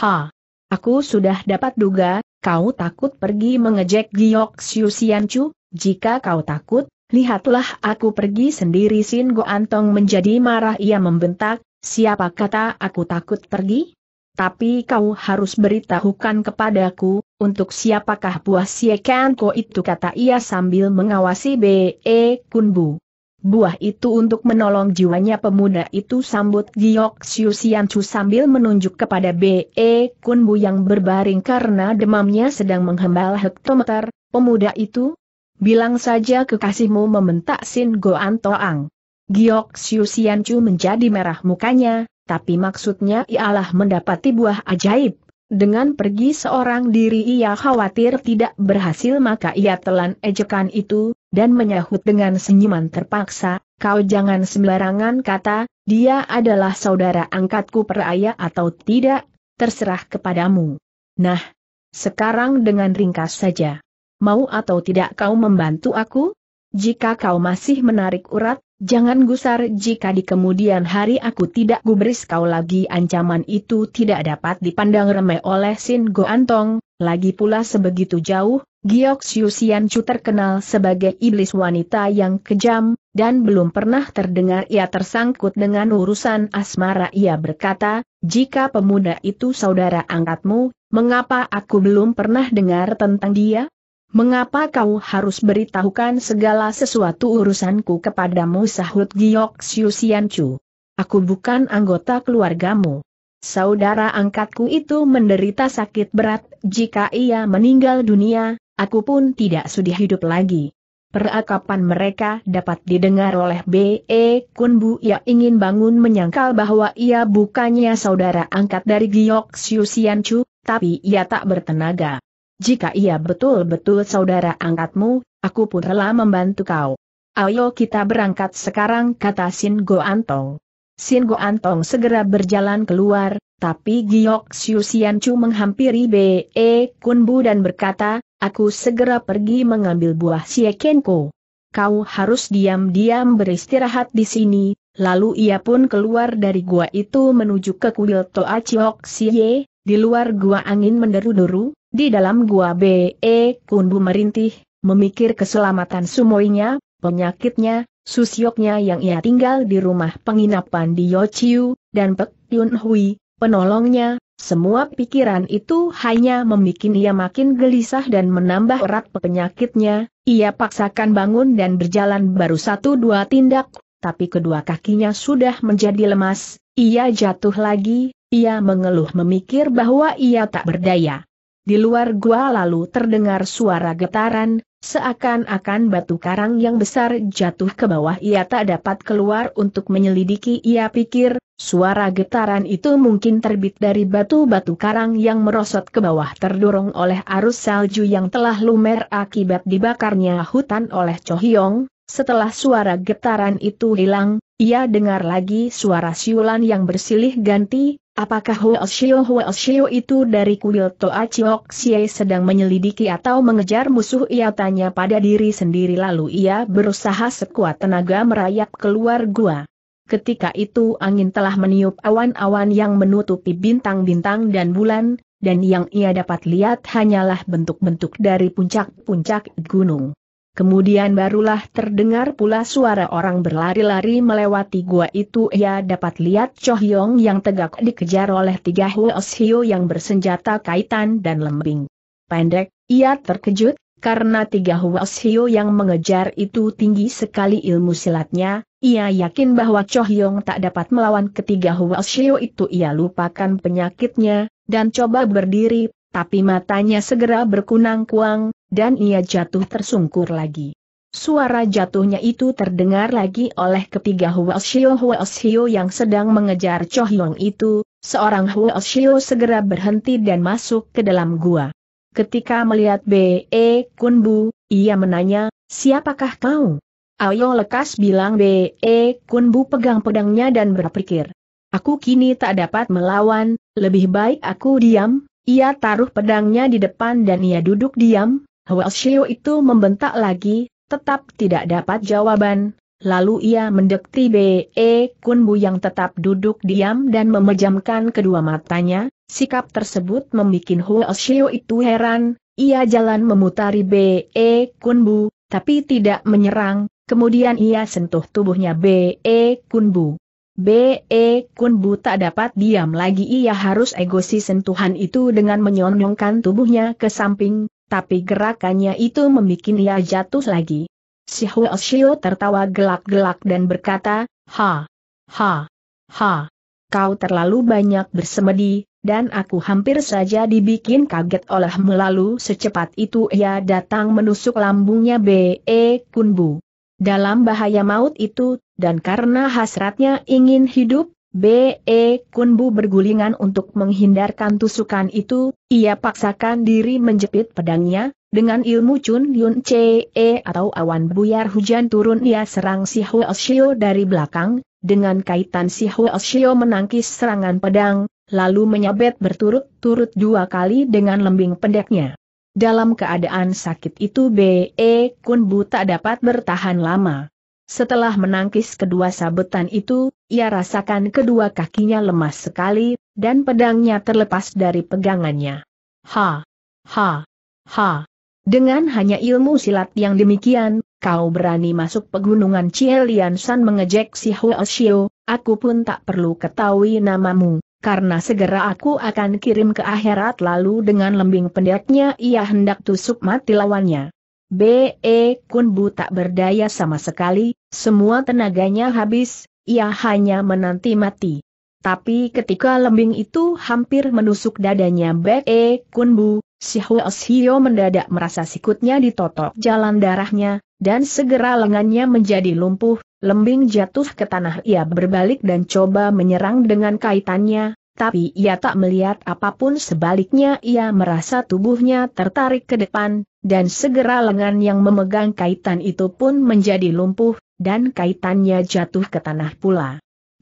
Ha! Aku sudah dapat duga, kau takut pergi mengejek Giok Xiu Xianchu, jika kau takut, lihatlah aku pergi sendiri Sin Go Antong menjadi marah ia membentak, siapa kata aku takut pergi? Tapi kau harus beritahukan kepadaku, untuk siapakah buah Siekan Ko itu kata ia sambil mengawasi B.E. Kunbu buah itu untuk menolong jiwanya pemuda itu sambut Giok Siu Sian Chu sambil menunjuk kepada B.E. Kun Bu yang berbaring karena demamnya sedang menghembal hektometer, pemuda itu, bilang saja kekasihmu mementak Sin Goan Toang. Giok Siu Sian Chu menjadi merah mukanya, tapi maksudnya ialah mendapati buah ajaib. Dengan pergi seorang diri ia khawatir tidak berhasil maka ia telan ejekan itu, dan menyahut dengan senyuman terpaksa, kau jangan sembarangan kata, dia adalah saudara angkatku peraya atau tidak, terserah kepadamu. Nah, sekarang dengan ringkas saja. Mau atau tidak kau membantu aku? Jika kau masih menarik urat, jangan gusar jika di kemudian hari aku tidak gubris kau lagi ancaman itu tidak dapat dipandang remeh oleh Sin Go Antong. lagi pula sebegitu jauh, Giok Chu terkenal sebagai iblis wanita yang kejam, dan belum pernah terdengar ia tersangkut dengan urusan asmara. Ia berkata, jika pemuda itu saudara angkatmu, mengapa aku belum pernah dengar tentang dia? Mengapa kau harus beritahukan segala sesuatu urusanku kepadamu sahut Giok Chu? Aku bukan anggota keluargamu. Saudara angkatku itu menderita sakit berat, jika ia meninggal dunia, Aku pun tidak sudi hidup lagi. Perakapan mereka dapat didengar oleh B.E. Kun Bu. ia ingin bangun menyangkal bahwa ia bukannya saudara angkat dari Giok Chu, tapi ia tak bertenaga. Jika ia betul-betul saudara angkatmu, aku pun rela membantu kau. Ayo kita berangkat sekarang kata Sin Go Antong. Sin Go Antong segera berjalan keluar, tapi Giok Xiu menghampiri B.E. E Kunbu dan berkata, aku segera pergi mengambil buah Siekenko. Kau harus diam-diam beristirahat di sini, lalu ia pun keluar dari gua itu menuju ke kuil Toa Chiok Xie, di luar gua angin menderu-deru, di dalam gua B.E. E Kunbu merintih, memikir keselamatan sumoinya, penyakitnya, susyoknya yang ia tinggal di rumah penginapan di Yochiu, dan Pek Yun Hui, penolongnya, semua pikiran itu hanya membuat ia makin gelisah dan menambah erat penyakitnya, ia paksakan bangun dan berjalan baru satu dua tindak, tapi kedua kakinya sudah menjadi lemas, ia jatuh lagi, ia mengeluh memikir bahwa ia tak berdaya. Di luar gua lalu terdengar suara getaran, Seakan-akan batu karang yang besar jatuh ke bawah ia tak dapat keluar untuk menyelidiki ia pikir, suara getaran itu mungkin terbit dari batu-batu karang yang merosot ke bawah terdorong oleh arus salju yang telah lumer akibat dibakarnya hutan oleh Chohyong. Setelah suara getaran itu hilang, ia dengar lagi suara siulan yang bersilih ganti, Apakah Huo Xiu Huo Xiu itu dari kuil Toa Chiok Xie sedang menyelidiki atau mengejar musuh ia tanya pada diri sendiri lalu ia berusaha sekuat tenaga merayap keluar gua. Ketika itu angin telah meniup awan-awan yang menutupi bintang-bintang dan bulan, dan yang ia dapat lihat hanyalah bentuk-bentuk dari puncak-puncak gunung. Kemudian barulah terdengar pula suara orang berlari-lari melewati gua itu ia dapat lihat Cho Hyong yang tegak dikejar oleh tiga Huos Hio yang bersenjata kaitan dan lembing. Pendek, ia terkejut, karena tiga Huos Hio yang mengejar itu tinggi sekali ilmu silatnya, ia yakin bahwa Cho Hyong tak dapat melawan ketiga Huos Hio itu ia lupakan penyakitnya, dan coba berdiri, tapi matanya segera berkunang-kuang, dan ia jatuh tersungkur lagi. Suara jatuhnya itu terdengar lagi oleh ketiga Huoshio Huoshio yang sedang mengejar Choh Yong itu, seorang Huoshio segera berhenti dan masuk ke dalam gua. Ketika melihat B.E. E Kunbu, ia menanya, siapakah kau? Ayo lekas bilang B.E. E Kunbu pegang pedangnya dan berpikir. Aku kini tak dapat melawan, lebih baik aku diam, ia taruh pedangnya di depan dan ia duduk diam, Xiu itu membentak lagi, tetap tidak dapat jawaban, lalu ia mendekati Be Kunbu yang tetap duduk diam dan memejamkan kedua matanya, sikap tersebut membuat Xiu itu heran, ia jalan memutari Be Kunbu, tapi tidak menyerang, kemudian ia sentuh tubuhnya Be Kunbu. B.E. Kunbu tak dapat diam lagi ia harus egosi sentuhan itu dengan menyonongkan tubuhnya ke samping, tapi gerakannya itu membuat ia jatuh lagi. Si Huo Xiao tertawa gelak-gelak dan berkata, Ha! Ha! Ha! Kau terlalu banyak bersemedi, dan aku hampir saja dibikin kaget oleh melalui secepat itu ia datang menusuk lambungnya B.E. E Kunbu. Dalam bahaya maut itu, dan karena hasratnya ingin hidup, B.E. Kunbu bergulingan untuk menghindarkan tusukan itu, ia paksakan diri menjepit pedangnya, dengan ilmu Chun Yun C.E. E atau awan buyar hujan turun ia serang si Huo Oshio dari belakang, dengan kaitan si Huo Oshio menangkis serangan pedang, lalu menyabet berturut-turut dua kali dengan lembing pendeknya. Dalam keadaan sakit itu B.E. Kunbu tak dapat bertahan lama. Setelah menangkis kedua sabetan itu, ia rasakan kedua kakinya lemas sekali, dan pedangnya terlepas dari pegangannya. Ha! Ha! Ha! Dengan hanya ilmu silat yang demikian, kau berani masuk pegunungan Cielian San mengejek si Huo Xiu, aku pun tak perlu ketahui namamu, karena segera aku akan kirim ke akhirat lalu dengan lembing pendeknya ia hendak tusuk mati lawannya. B.E. Kunbu tak berdaya sama sekali, semua tenaganya habis, ia hanya menanti mati. Tapi ketika lembing itu hampir menusuk dadanya B.E. Kunbu, si Huos mendadak merasa sikutnya ditotok jalan darahnya, dan segera lengannya menjadi lumpuh, lembing jatuh ke tanah ia berbalik dan coba menyerang dengan kaitannya, tapi ia tak melihat apapun sebaliknya ia merasa tubuhnya tertarik ke depan, dan segera lengan yang memegang kaitan itu pun menjadi lumpuh, dan kaitannya jatuh ke tanah pula.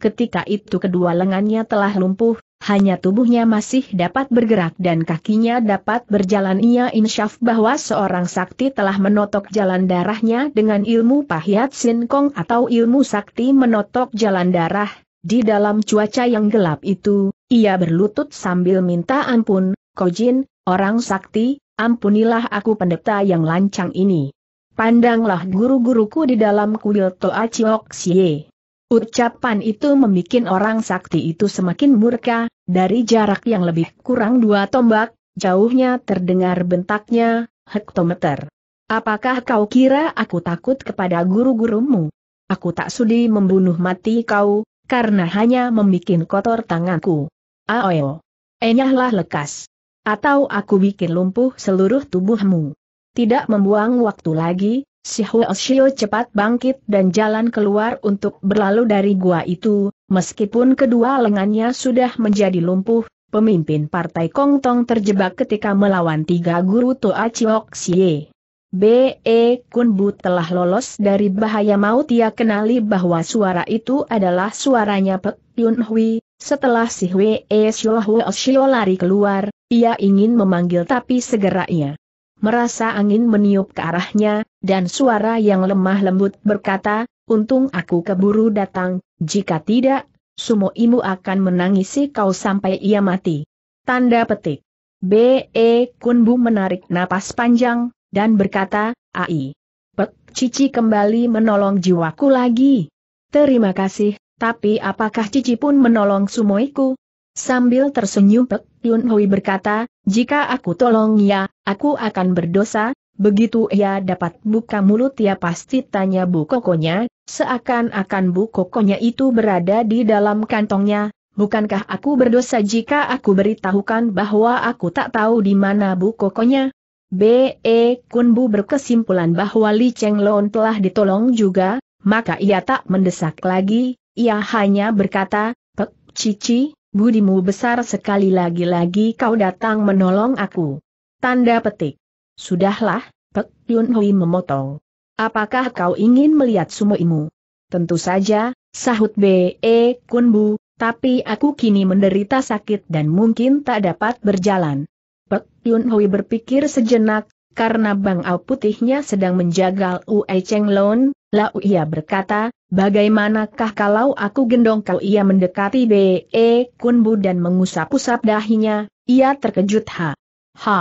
Ketika itu kedua lengannya telah lumpuh, hanya tubuhnya masih dapat bergerak dan kakinya dapat berjalan ia insyaf bahwa seorang sakti telah menotok jalan darahnya dengan ilmu pahyat sinkong atau ilmu sakti menotok jalan darah, di dalam cuaca yang gelap itu, ia berlutut sambil minta ampun, Kojin, orang sakti, ampunilah aku pendeta yang lancang ini. Pandanglah guru-guruku di dalam kuil Toa Chiok Xie. Ucapan itu membuat orang sakti itu semakin murka, dari jarak yang lebih kurang dua tombak, jauhnya terdengar bentaknya, hektometer. Apakah kau kira aku takut kepada guru-gurumu? Aku tak sudi membunuh mati kau, karena hanya membuat kotor tanganku. Ayo, Enyahlah lekas. Atau aku bikin lumpuh seluruh tubuhmu. Tidak membuang waktu lagi, si Huo cepat bangkit dan jalan keluar untuk berlalu dari gua itu, meskipun kedua lengannya sudah menjadi lumpuh, pemimpin partai Kongtong terjebak ketika melawan tiga guru Toa Chiok Xie. B.E. Kunbu telah lolos dari bahaya maut ia kenali bahwa suara itu adalah suaranya Pek Yun Hui, setelah si Hwee E Shiohwe Shio lari keluar, ia ingin memanggil tapi segera ia merasa angin meniup ke arahnya, dan suara yang lemah lembut berkata, untung aku keburu datang, jika tidak, sumo imu akan menangisi kau sampai ia mati. Tanda petik. B.E. Kunbu menarik napas panjang, dan berkata, Ai, Pek, Cici kembali menolong jiwaku lagi. Terima kasih, tapi apakah Cici pun menolong sumoiku? Sambil tersenyum Pek Yun Hui berkata, jika aku tolong ya, aku akan berdosa, begitu ia dapat buka mulut ya pasti tanya Bu Kokonya, seakan-akan Bu Kokonya itu berada di dalam kantongnya, Bukankah aku berdosa jika aku beritahukan bahwa aku tak tahu di mana bu kokonya? B.E. Kunbu berkesimpulan bahwa Li Cheng Chenglon telah ditolong juga, maka ia tak mendesak lagi, ia hanya berkata, Pek, Cici, budimu besar sekali lagi-lagi kau datang menolong aku. Tanda petik. Sudahlah, Pek Yun Hui memotong. Apakah kau ingin melihat sumoimu? Tentu saja, sahut B.E. Kunbu, tapi aku kini menderita sakit dan mungkin tak dapat berjalan. Pek Yun Hui berpikir sejenak, karena Bang Au putihnya sedang menjagal Ue Cheng Lon, Lau ia berkata, bagaimanakah kalau aku gendong kau ia mendekati B.E. Kunbu dan mengusap-usap dahinya, ia terkejut ha. Ha.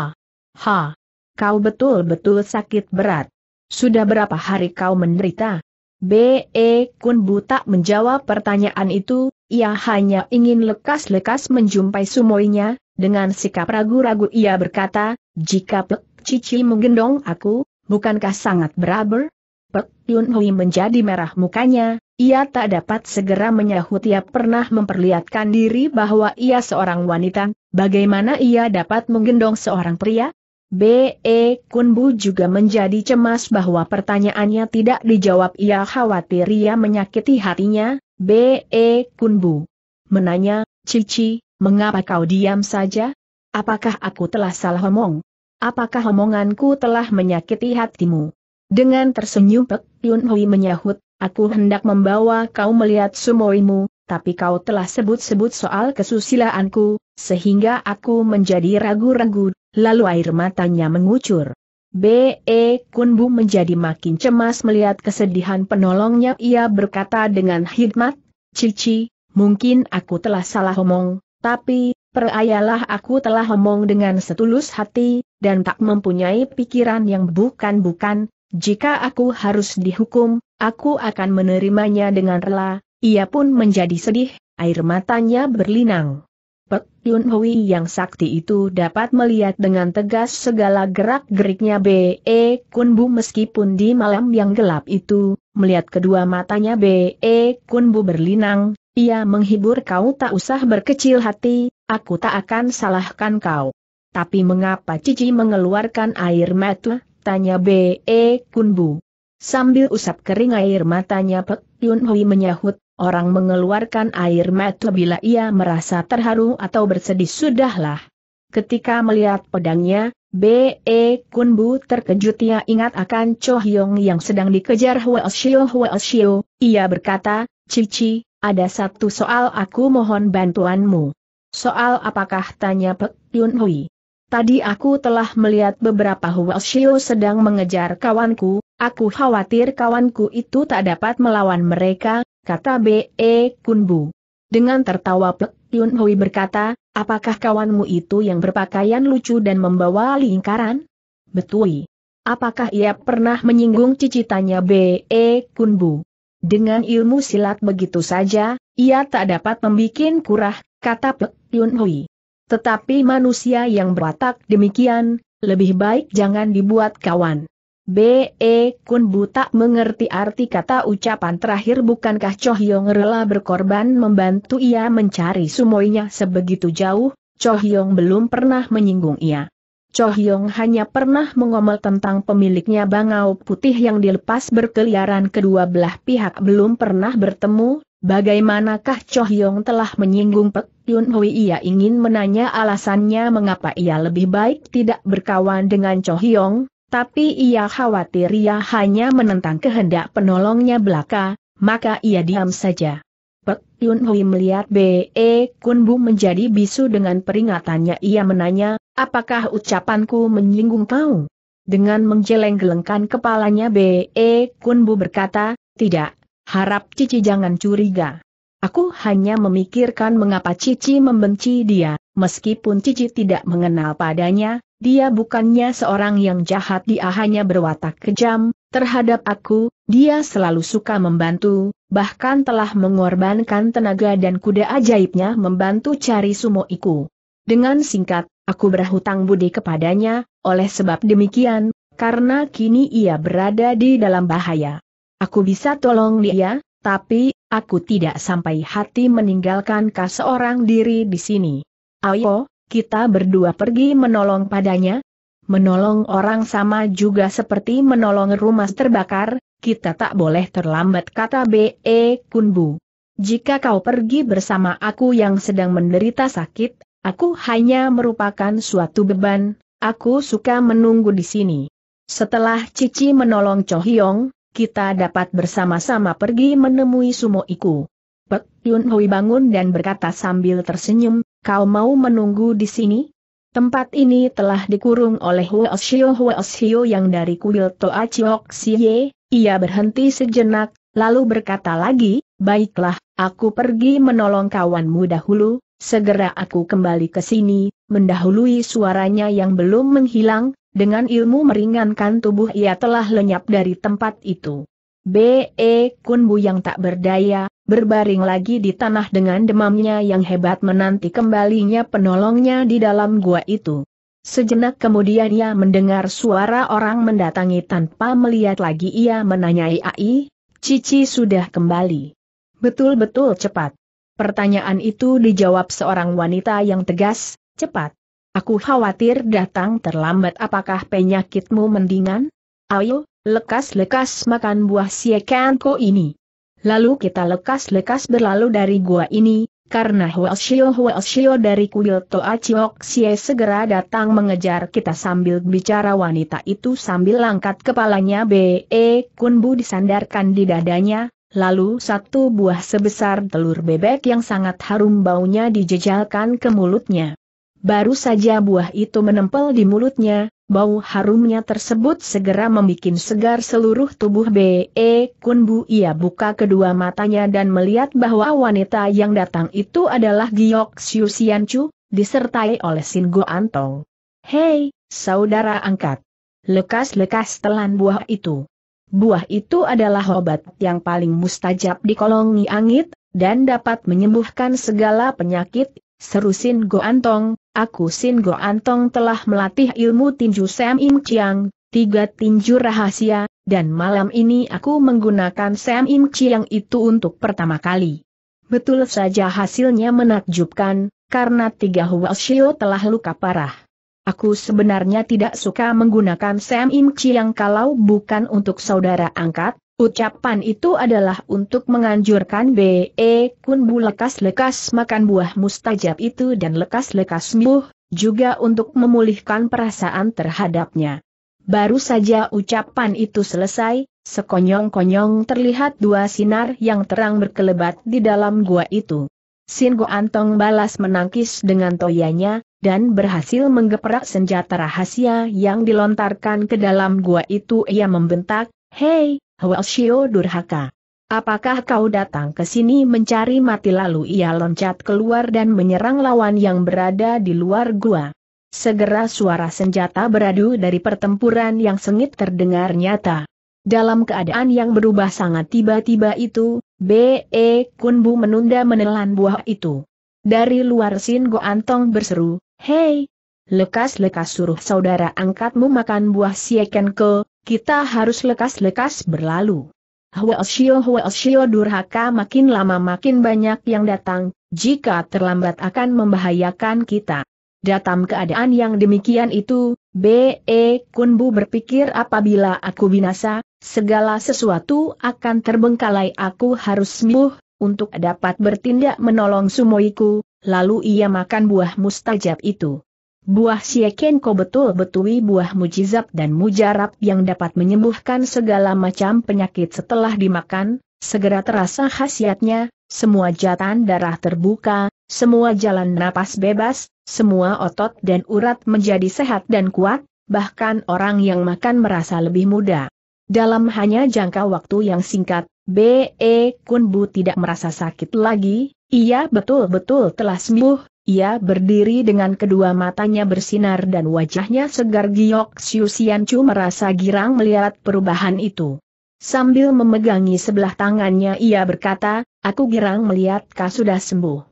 Ha. Kau betul-betul sakit berat. Sudah berapa hari kau menderita? B.E. Kun Bu tak menjawab pertanyaan itu, ia hanya ingin lekas-lekas menjumpai sumoinya, dengan sikap ragu-ragu ia berkata, jika Pek Cici menggendong aku, bukankah sangat beraber? Pek Yun Hui menjadi merah mukanya, ia tak dapat segera menyahut ia pernah memperlihatkan diri bahwa ia seorang wanita, bagaimana ia dapat menggendong seorang pria? B.E. Kunbu juga menjadi cemas bahwa pertanyaannya tidak dijawab ia khawatir ia menyakiti hatinya, B.E. Kunbu. Menanya, Cici, Mengapa kau diam saja? Apakah aku telah salah omong? Apakah omonganku telah menyakiti hatimu? Dengan tersenyum Pek Yun Hui menyahut, aku hendak membawa kau melihat sumoimu, tapi kau telah sebut-sebut soal kesusilaanku, sehingga aku menjadi ragu-ragu, lalu air matanya mengucur. B.E. Kunbu menjadi makin cemas melihat kesedihan penolongnya. Ia berkata dengan hikmat, Cici, mungkin aku telah salah omong, tapi, perayalah aku telah omong dengan setulus hati, dan tak mempunyai pikiran yang bukan-bukan, jika aku harus dihukum, aku akan menerimanya dengan rela, ia pun menjadi sedih, air matanya berlinang. Pek Yun Hui yang sakti itu dapat melihat dengan tegas segala gerak-geriknya B.E. E Kun Bu meskipun di malam yang gelap itu, melihat kedua matanya B.E. E Kun Bu berlinang, ia menghibur kau tak usah berkecil hati, aku tak akan salahkan kau. Tapi mengapa Cici mengeluarkan air mata? Tanya B.E. Kunbu. Sambil usap kering air matanya Pek Yun Hui menyahut, orang mengeluarkan air mata bila ia merasa terharu atau bersedih sudahlah. Ketika melihat pedangnya, B.E. Kunbu terkejut ia ingat akan Cho Hyong yang sedang dikejar Hwa Shio Hwa Shio, ia berkata, Cici, ada satu soal aku mohon bantuanmu. Soal apakah tanya Pek Yun Hui? Tadi aku telah melihat beberapa Xiu sedang mengejar kawanku, aku khawatir kawanku itu tak dapat melawan mereka, kata B.E. Kunbu. Dengan tertawa Pek Yun Hui berkata, apakah kawanmu itu yang berpakaian lucu dan membawa lingkaran? Betul. Apakah ia pernah menyinggung cicitannya B.E. Kunbu? Dengan ilmu silat begitu saja, ia tak dapat membuat kurah, kata Pek Yun Hui. Tetapi manusia yang berwatak demikian, lebih baik jangan dibuat kawan. B.E. Kun Bu tak mengerti arti kata ucapan terakhir bukankah Cho Hyong rela berkorban membantu ia mencari sumoinya sebegitu jauh, Cho Hyong belum pernah menyinggung ia. Cho Hyong hanya pernah mengomel tentang pemiliknya bangau putih yang dilepas berkeliaran kedua belah pihak belum pernah bertemu, bagaimanakah Cho Hyong telah menyinggung Pek Yun Hui ia ingin menanya alasannya mengapa ia lebih baik tidak berkawan dengan Cho Hyong, tapi ia khawatir ia hanya menentang kehendak penolongnya belaka, maka ia diam saja. Pek Yun Hui melihat B.E. Kun Bu menjadi bisu dengan peringatannya ia menanya, Apakah ucapanku menyinggung kau? Dengan menjeleng-gelengkan kepalanya B.E. E Kunbu berkata, tidak, harap Cici jangan curiga. Aku hanya memikirkan mengapa Cici membenci dia, meskipun Cici tidak mengenal padanya, dia bukannya seorang yang jahat dia hanya berwatak kejam, terhadap aku, dia selalu suka membantu, bahkan telah mengorbankan tenaga dan kuda ajaibnya membantu cari sumo iku. Dengan singkat, Aku berhutang budi kepadanya, oleh sebab demikian, karena kini ia berada di dalam bahaya. Aku bisa tolong dia, tapi, aku tidak sampai hati meninggalkan kah seorang diri di sini. Ayo, kita berdua pergi menolong padanya. Menolong orang sama juga seperti menolong rumah terbakar, kita tak boleh terlambat kata B.E. Kunbu. Jika kau pergi bersama aku yang sedang menderita sakit, Aku hanya merupakan suatu beban, aku suka menunggu di sini. Setelah Cici menolong Cho Hyong, kita dapat bersama-sama pergi menemui Sumo Iku. Pek Yun Hui bangun dan berkata sambil tersenyum, kau mau menunggu di sini? Tempat ini telah dikurung oleh Huo Huoshio yang dari kuil Toa Chiok Siye, ia berhenti sejenak, lalu berkata lagi, baiklah, aku pergi menolong kawanmu dahulu, Segera aku kembali ke sini, mendahului suaranya yang belum menghilang, dengan ilmu meringankan tubuh ia telah lenyap dari tempat itu. B.E. Kunbu yang tak berdaya, berbaring lagi di tanah dengan demamnya yang hebat menanti kembalinya penolongnya di dalam gua itu. Sejenak kemudian ia mendengar suara orang mendatangi tanpa melihat lagi ia menanyai Ai, Cici sudah kembali. Betul-betul cepat. Pertanyaan itu dijawab seorang wanita yang tegas, cepat. Aku khawatir datang terlambat apakah penyakitmu mendingan? Ayo, lekas-lekas makan buah siekanko ini. Lalu kita lekas-lekas berlalu dari gua ini, karena huashio huashio dari kuil Toa Chiok Sie segera datang mengejar kita sambil bicara wanita itu sambil angkat kepalanya B.E. Kunbu disandarkan di dadanya, Lalu satu buah sebesar telur bebek yang sangat harum baunya dijejalkan ke mulutnya. Baru saja buah itu menempel di mulutnya, bau harumnya tersebut segera membuat segar seluruh tubuh B.E. Kunbu. Ia buka kedua matanya dan melihat bahwa wanita yang datang itu adalah Giok Xiu Chu, disertai oleh Sin Go Antong. Hei, saudara angkat. Lekas-lekas telan buah itu. Buah itu adalah obat yang paling mustajab di kolongi angit, dan dapat menyembuhkan segala penyakit, seru Sin antong, aku Sin go antong telah melatih ilmu tinju Sam Im Chiang, tiga tinju rahasia, dan malam ini aku menggunakan Sam Im Chiang itu untuk pertama kali. Betul saja hasilnya menakjubkan, karena tiga Hua Shio telah luka parah. Aku sebenarnya tidak suka menggunakan Sam Im Chiang kalau bukan untuk saudara angkat, Ucapan itu adalah untuk menganjurkan B.E. Kun Bu lekas-lekas makan buah mustajab itu dan lekas-lekas miuh, juga untuk memulihkan perasaan terhadapnya. Baru saja ucapan itu selesai, sekonyong-konyong terlihat dua sinar yang terang berkelebat di dalam gua itu. Sin Go Antong balas menangkis dengan toyanya, dan berhasil menggeprak senjata rahasia yang dilontarkan ke dalam gua itu ia membentak, Hei, Hwasyo Durhaka. Apakah kau datang ke sini mencari mati lalu ia loncat keluar dan menyerang lawan yang berada di luar gua. Segera suara senjata beradu dari pertempuran yang sengit terdengar nyata. Dalam keadaan yang berubah sangat tiba-tiba itu, B.E. Kunbu menunda menelan buah itu. Dari luar Sin Go Antong berseru, Hei, lekas-lekas suruh saudara angkatmu makan buah sieken ke, kita harus lekas-lekas berlalu. Huelshio Huelshio durhaka makin lama makin banyak yang datang, jika terlambat akan membahayakan kita. Datam keadaan yang demikian itu, B.E. Kunbu berpikir apabila aku binasa, segala sesuatu akan terbengkalai aku harus sembuh, untuk dapat bertindak menolong sumoiku, lalu ia makan buah mustajab itu. Buah siekenko betul-betul buah mujizab dan mujarab yang dapat menyembuhkan segala macam penyakit setelah dimakan, segera terasa khasiatnya, semua jatan darah terbuka, semua jalan napas bebas, semua otot dan urat menjadi sehat dan kuat, bahkan orang yang makan merasa lebih muda. Dalam hanya jangka waktu yang singkat, B.E. Kunbu tidak merasa sakit lagi, ia betul-betul telah sembuh, ia berdiri dengan kedua matanya bersinar dan wajahnya segar giok Siusiancu merasa girang melihat perubahan itu. Sambil memegangi sebelah tangannya ia berkata, aku girang melihat kau sudah sembuh.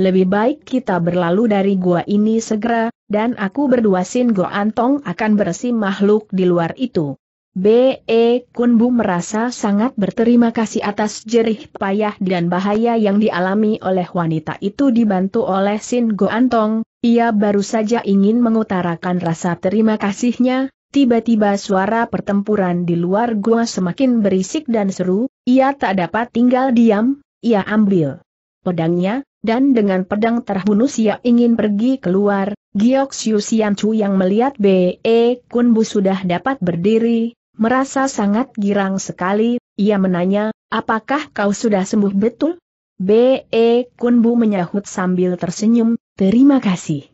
Lebih baik kita berlalu dari gua ini segera, dan aku berdua Sin Go Antong akan bersih makhluk di luar itu. B.E. Kunbu merasa sangat berterima kasih atas jerih payah dan bahaya yang dialami oleh wanita itu dibantu oleh Sin Go Antong, ia baru saja ingin mengutarakan rasa terima kasihnya, tiba-tiba suara pertempuran di luar gua semakin berisik dan seru, ia tak dapat tinggal diam, ia ambil pedangnya, dan dengan pedang terhunus ia ingin pergi keluar, Giok Xiu Chu yang melihat B.E. Kunbu sudah dapat berdiri, Merasa sangat girang sekali, ia menanya, apakah kau sudah sembuh betul? B.E. Kunbu menyahut sambil tersenyum, terima kasih.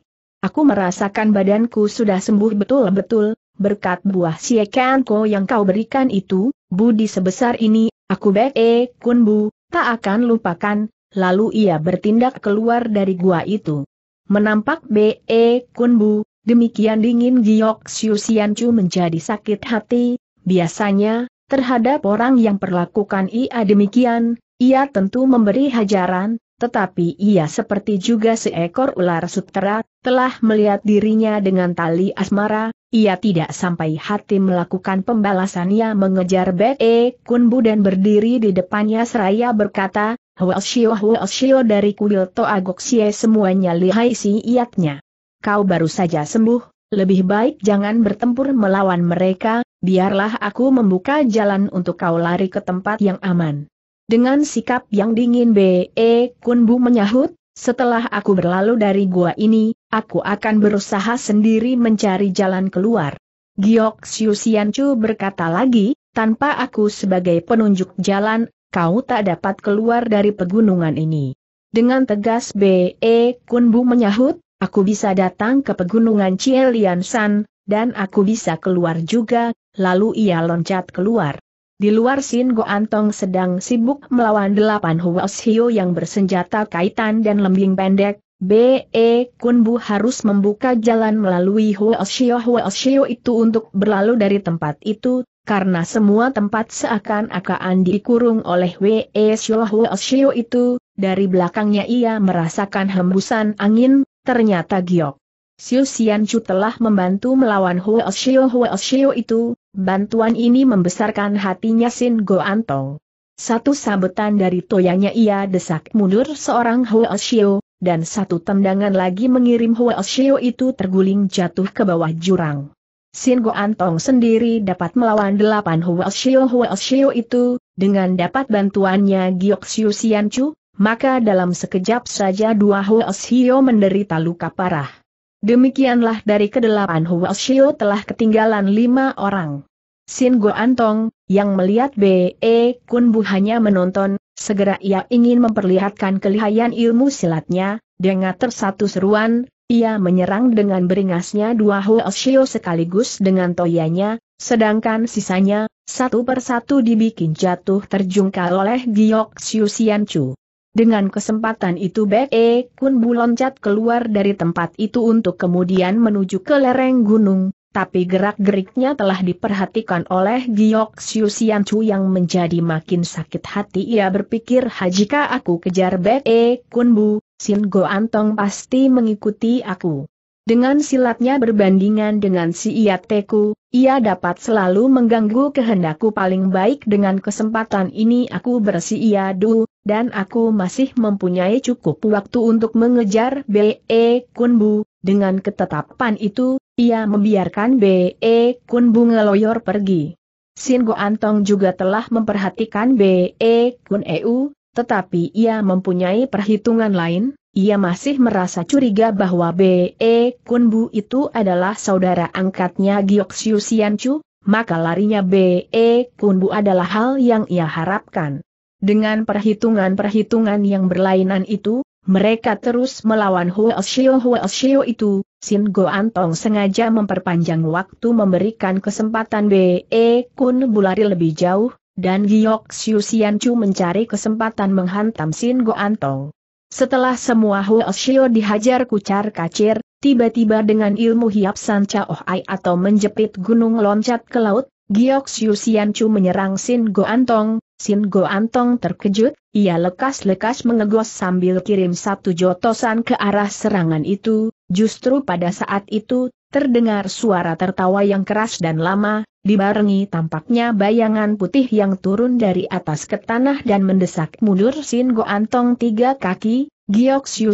Aku merasakan badanku sudah sembuh betul-betul, berkat buah siekanko yang kau berikan itu, budi sebesar ini, aku B.E. Kunbu, tak akan lupakan, lalu ia bertindak keluar dari gua itu. Menampak B.E. Kunbu, demikian dingin Giok Siu Chu menjadi sakit hati, Biasanya, terhadap orang yang perlakukan ia demikian, ia tentu memberi hajaran, tetapi ia seperti juga seekor ular sutera, telah melihat dirinya dengan tali asmara, ia tidak sampai hati melakukan pembalasannya mengejar Be e Kunbu dan berdiri di depannya seraya berkata, Shio Huo Shio dari kuil Toagoksie semuanya lihai si iatnya. Kau baru saja sembuh, lebih baik jangan bertempur melawan mereka, biarlah aku membuka jalan untuk kau lari ke tempat yang aman. Dengan sikap yang dingin B.E. E Kunbu menyahut, setelah aku berlalu dari gua ini, aku akan berusaha sendiri mencari jalan keluar. Giok Siusiancu berkata lagi, tanpa aku sebagai penunjuk jalan, kau tak dapat keluar dari pegunungan ini. Dengan tegas B.E. E Kunbu menyahut, aku bisa datang ke pegunungan Chielian San, dan aku bisa keluar juga, lalu ia loncat keluar. Di luar Sin Go Antong sedang sibuk melawan delapan Huo Hio yang bersenjata kaitan dan lembing pendek, B.E. Kun Bu harus membuka jalan melalui Huo Hio Huas Hio itu untuk berlalu dari tempat itu, karena semua tempat seakan-akan dikurung oleh W.E. Shio Huo Hio itu, dari belakangnya ia merasakan hembusan angin, ternyata giok. Xiu Chu telah membantu melawan Huo Xiu Huo Xiu itu, bantuan ini membesarkan hatinya Sin Go Antong. Satu sabetan dari toyanya ia desak mundur seorang Huo Xiu, dan satu tendangan lagi mengirim Huo Xiu itu terguling jatuh ke bawah jurang. Sin Go Antong sendiri dapat melawan delapan Huo Xiu Huo Xiu itu, dengan dapat bantuannya Giok Xiu Chu, maka dalam sekejap saja dua Huo Xiu menderita luka parah. Demikianlah dari kedelapan Huo Xiu telah ketinggalan lima orang. Sin Go Antong, yang melihat B.E. Kun Bu hanya menonton, segera ia ingin memperlihatkan kelihayan ilmu silatnya, dengan tersatu seruan, ia menyerang dengan beringasnya dua Huo Xiu sekaligus dengan toyanya, sedangkan sisanya, satu persatu dibikin jatuh terjungkal oleh Giok Siu Sian Chu. Dengan kesempatan itu Bek E Kun Bu loncat keluar dari tempat itu untuk kemudian menuju ke lereng gunung, tapi gerak-geriknya telah diperhatikan oleh Giok Siu Sian Chu yang menjadi makin sakit hati ia berpikir jika aku kejar Bek E Kun Bu, Sin Go Antong pasti mengikuti aku. Dengan silatnya berbandingan dengan si Iateku, ia dapat selalu mengganggu kehendakku paling baik dengan kesempatan ini aku bersi Iadu, dan aku masih mempunyai cukup waktu untuk mengejar B.E. Kunbu. Dengan ketetapan itu, ia membiarkan B.E. Kunbu ngeloyor pergi. Sin Go Antong juga telah memperhatikan B.E. Kun EU, tetapi ia mempunyai perhitungan lain, ia masih merasa curiga bahwa B.E. Kunbu itu adalah saudara angkatnya Giok Siu Sian Chu, maka larinya B.E. Kunbu adalah hal yang ia harapkan. Dengan perhitungan-perhitungan yang berlainan itu, mereka terus melawan Huo Huo Huoshio itu, Sin Go Antong sengaja memperpanjang waktu memberikan kesempatan B.E. Kun Bulari lebih jauh, dan Giok Xiu Xian Chu mencari kesempatan menghantam Sin Go Antong. Setelah semua Huo Huoshio dihajar kucar kacir, tiba-tiba dengan ilmu hiap San Chao oh Ai atau menjepit gunung loncat ke laut, Giok Xiu Xian Chu menyerang Sin Go Antong, Sin Go Antong terkejut, ia lekas-lekas mengegos sambil kirim satu jotosan ke arah serangan itu, justru pada saat itu, terdengar suara tertawa yang keras dan lama, dibarengi tampaknya bayangan putih yang turun dari atas ke tanah dan mendesak mundur Sin Go Antong tiga kaki, Giok Chu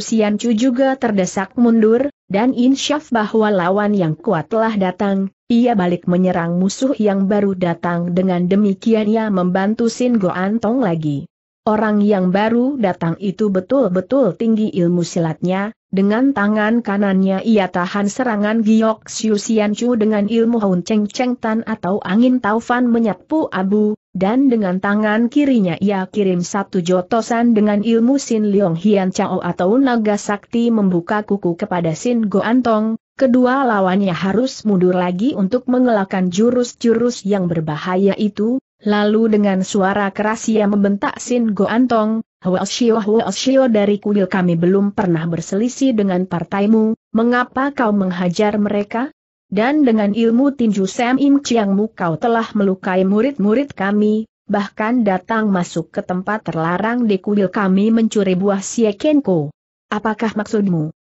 juga terdesak mundur, dan insyaf bahwa lawan yang kuat telah datang, ia balik menyerang musuh yang baru datang dengan demikian ia membantu Sin Tong lagi. Orang yang baru datang itu betul-betul tinggi ilmu silatnya, dengan tangan kanannya ia tahan serangan Giok Xiuxian Chu dengan ilmu Hun Cheng Cheng Tan atau angin taufan menyapu abu, dan dengan tangan kirinya ia kirim satu jotosan dengan ilmu Sin Liong Hian Chao atau naga sakti membuka kuku kepada Sin Go Antong. kedua lawannya harus mundur lagi untuk mengelakkan jurus-jurus yang berbahaya itu, Lalu dengan suara keras ia membentak Sin Go Antong, Huo Huashio dari kuil kami belum pernah berselisih dengan partaimu, mengapa kau menghajar mereka? Dan dengan ilmu tinju Sam Im Chiangmu kau telah melukai murid-murid kami, bahkan datang masuk ke tempat terlarang di kuil kami mencuri buah Kenko. Apakah maksudmu?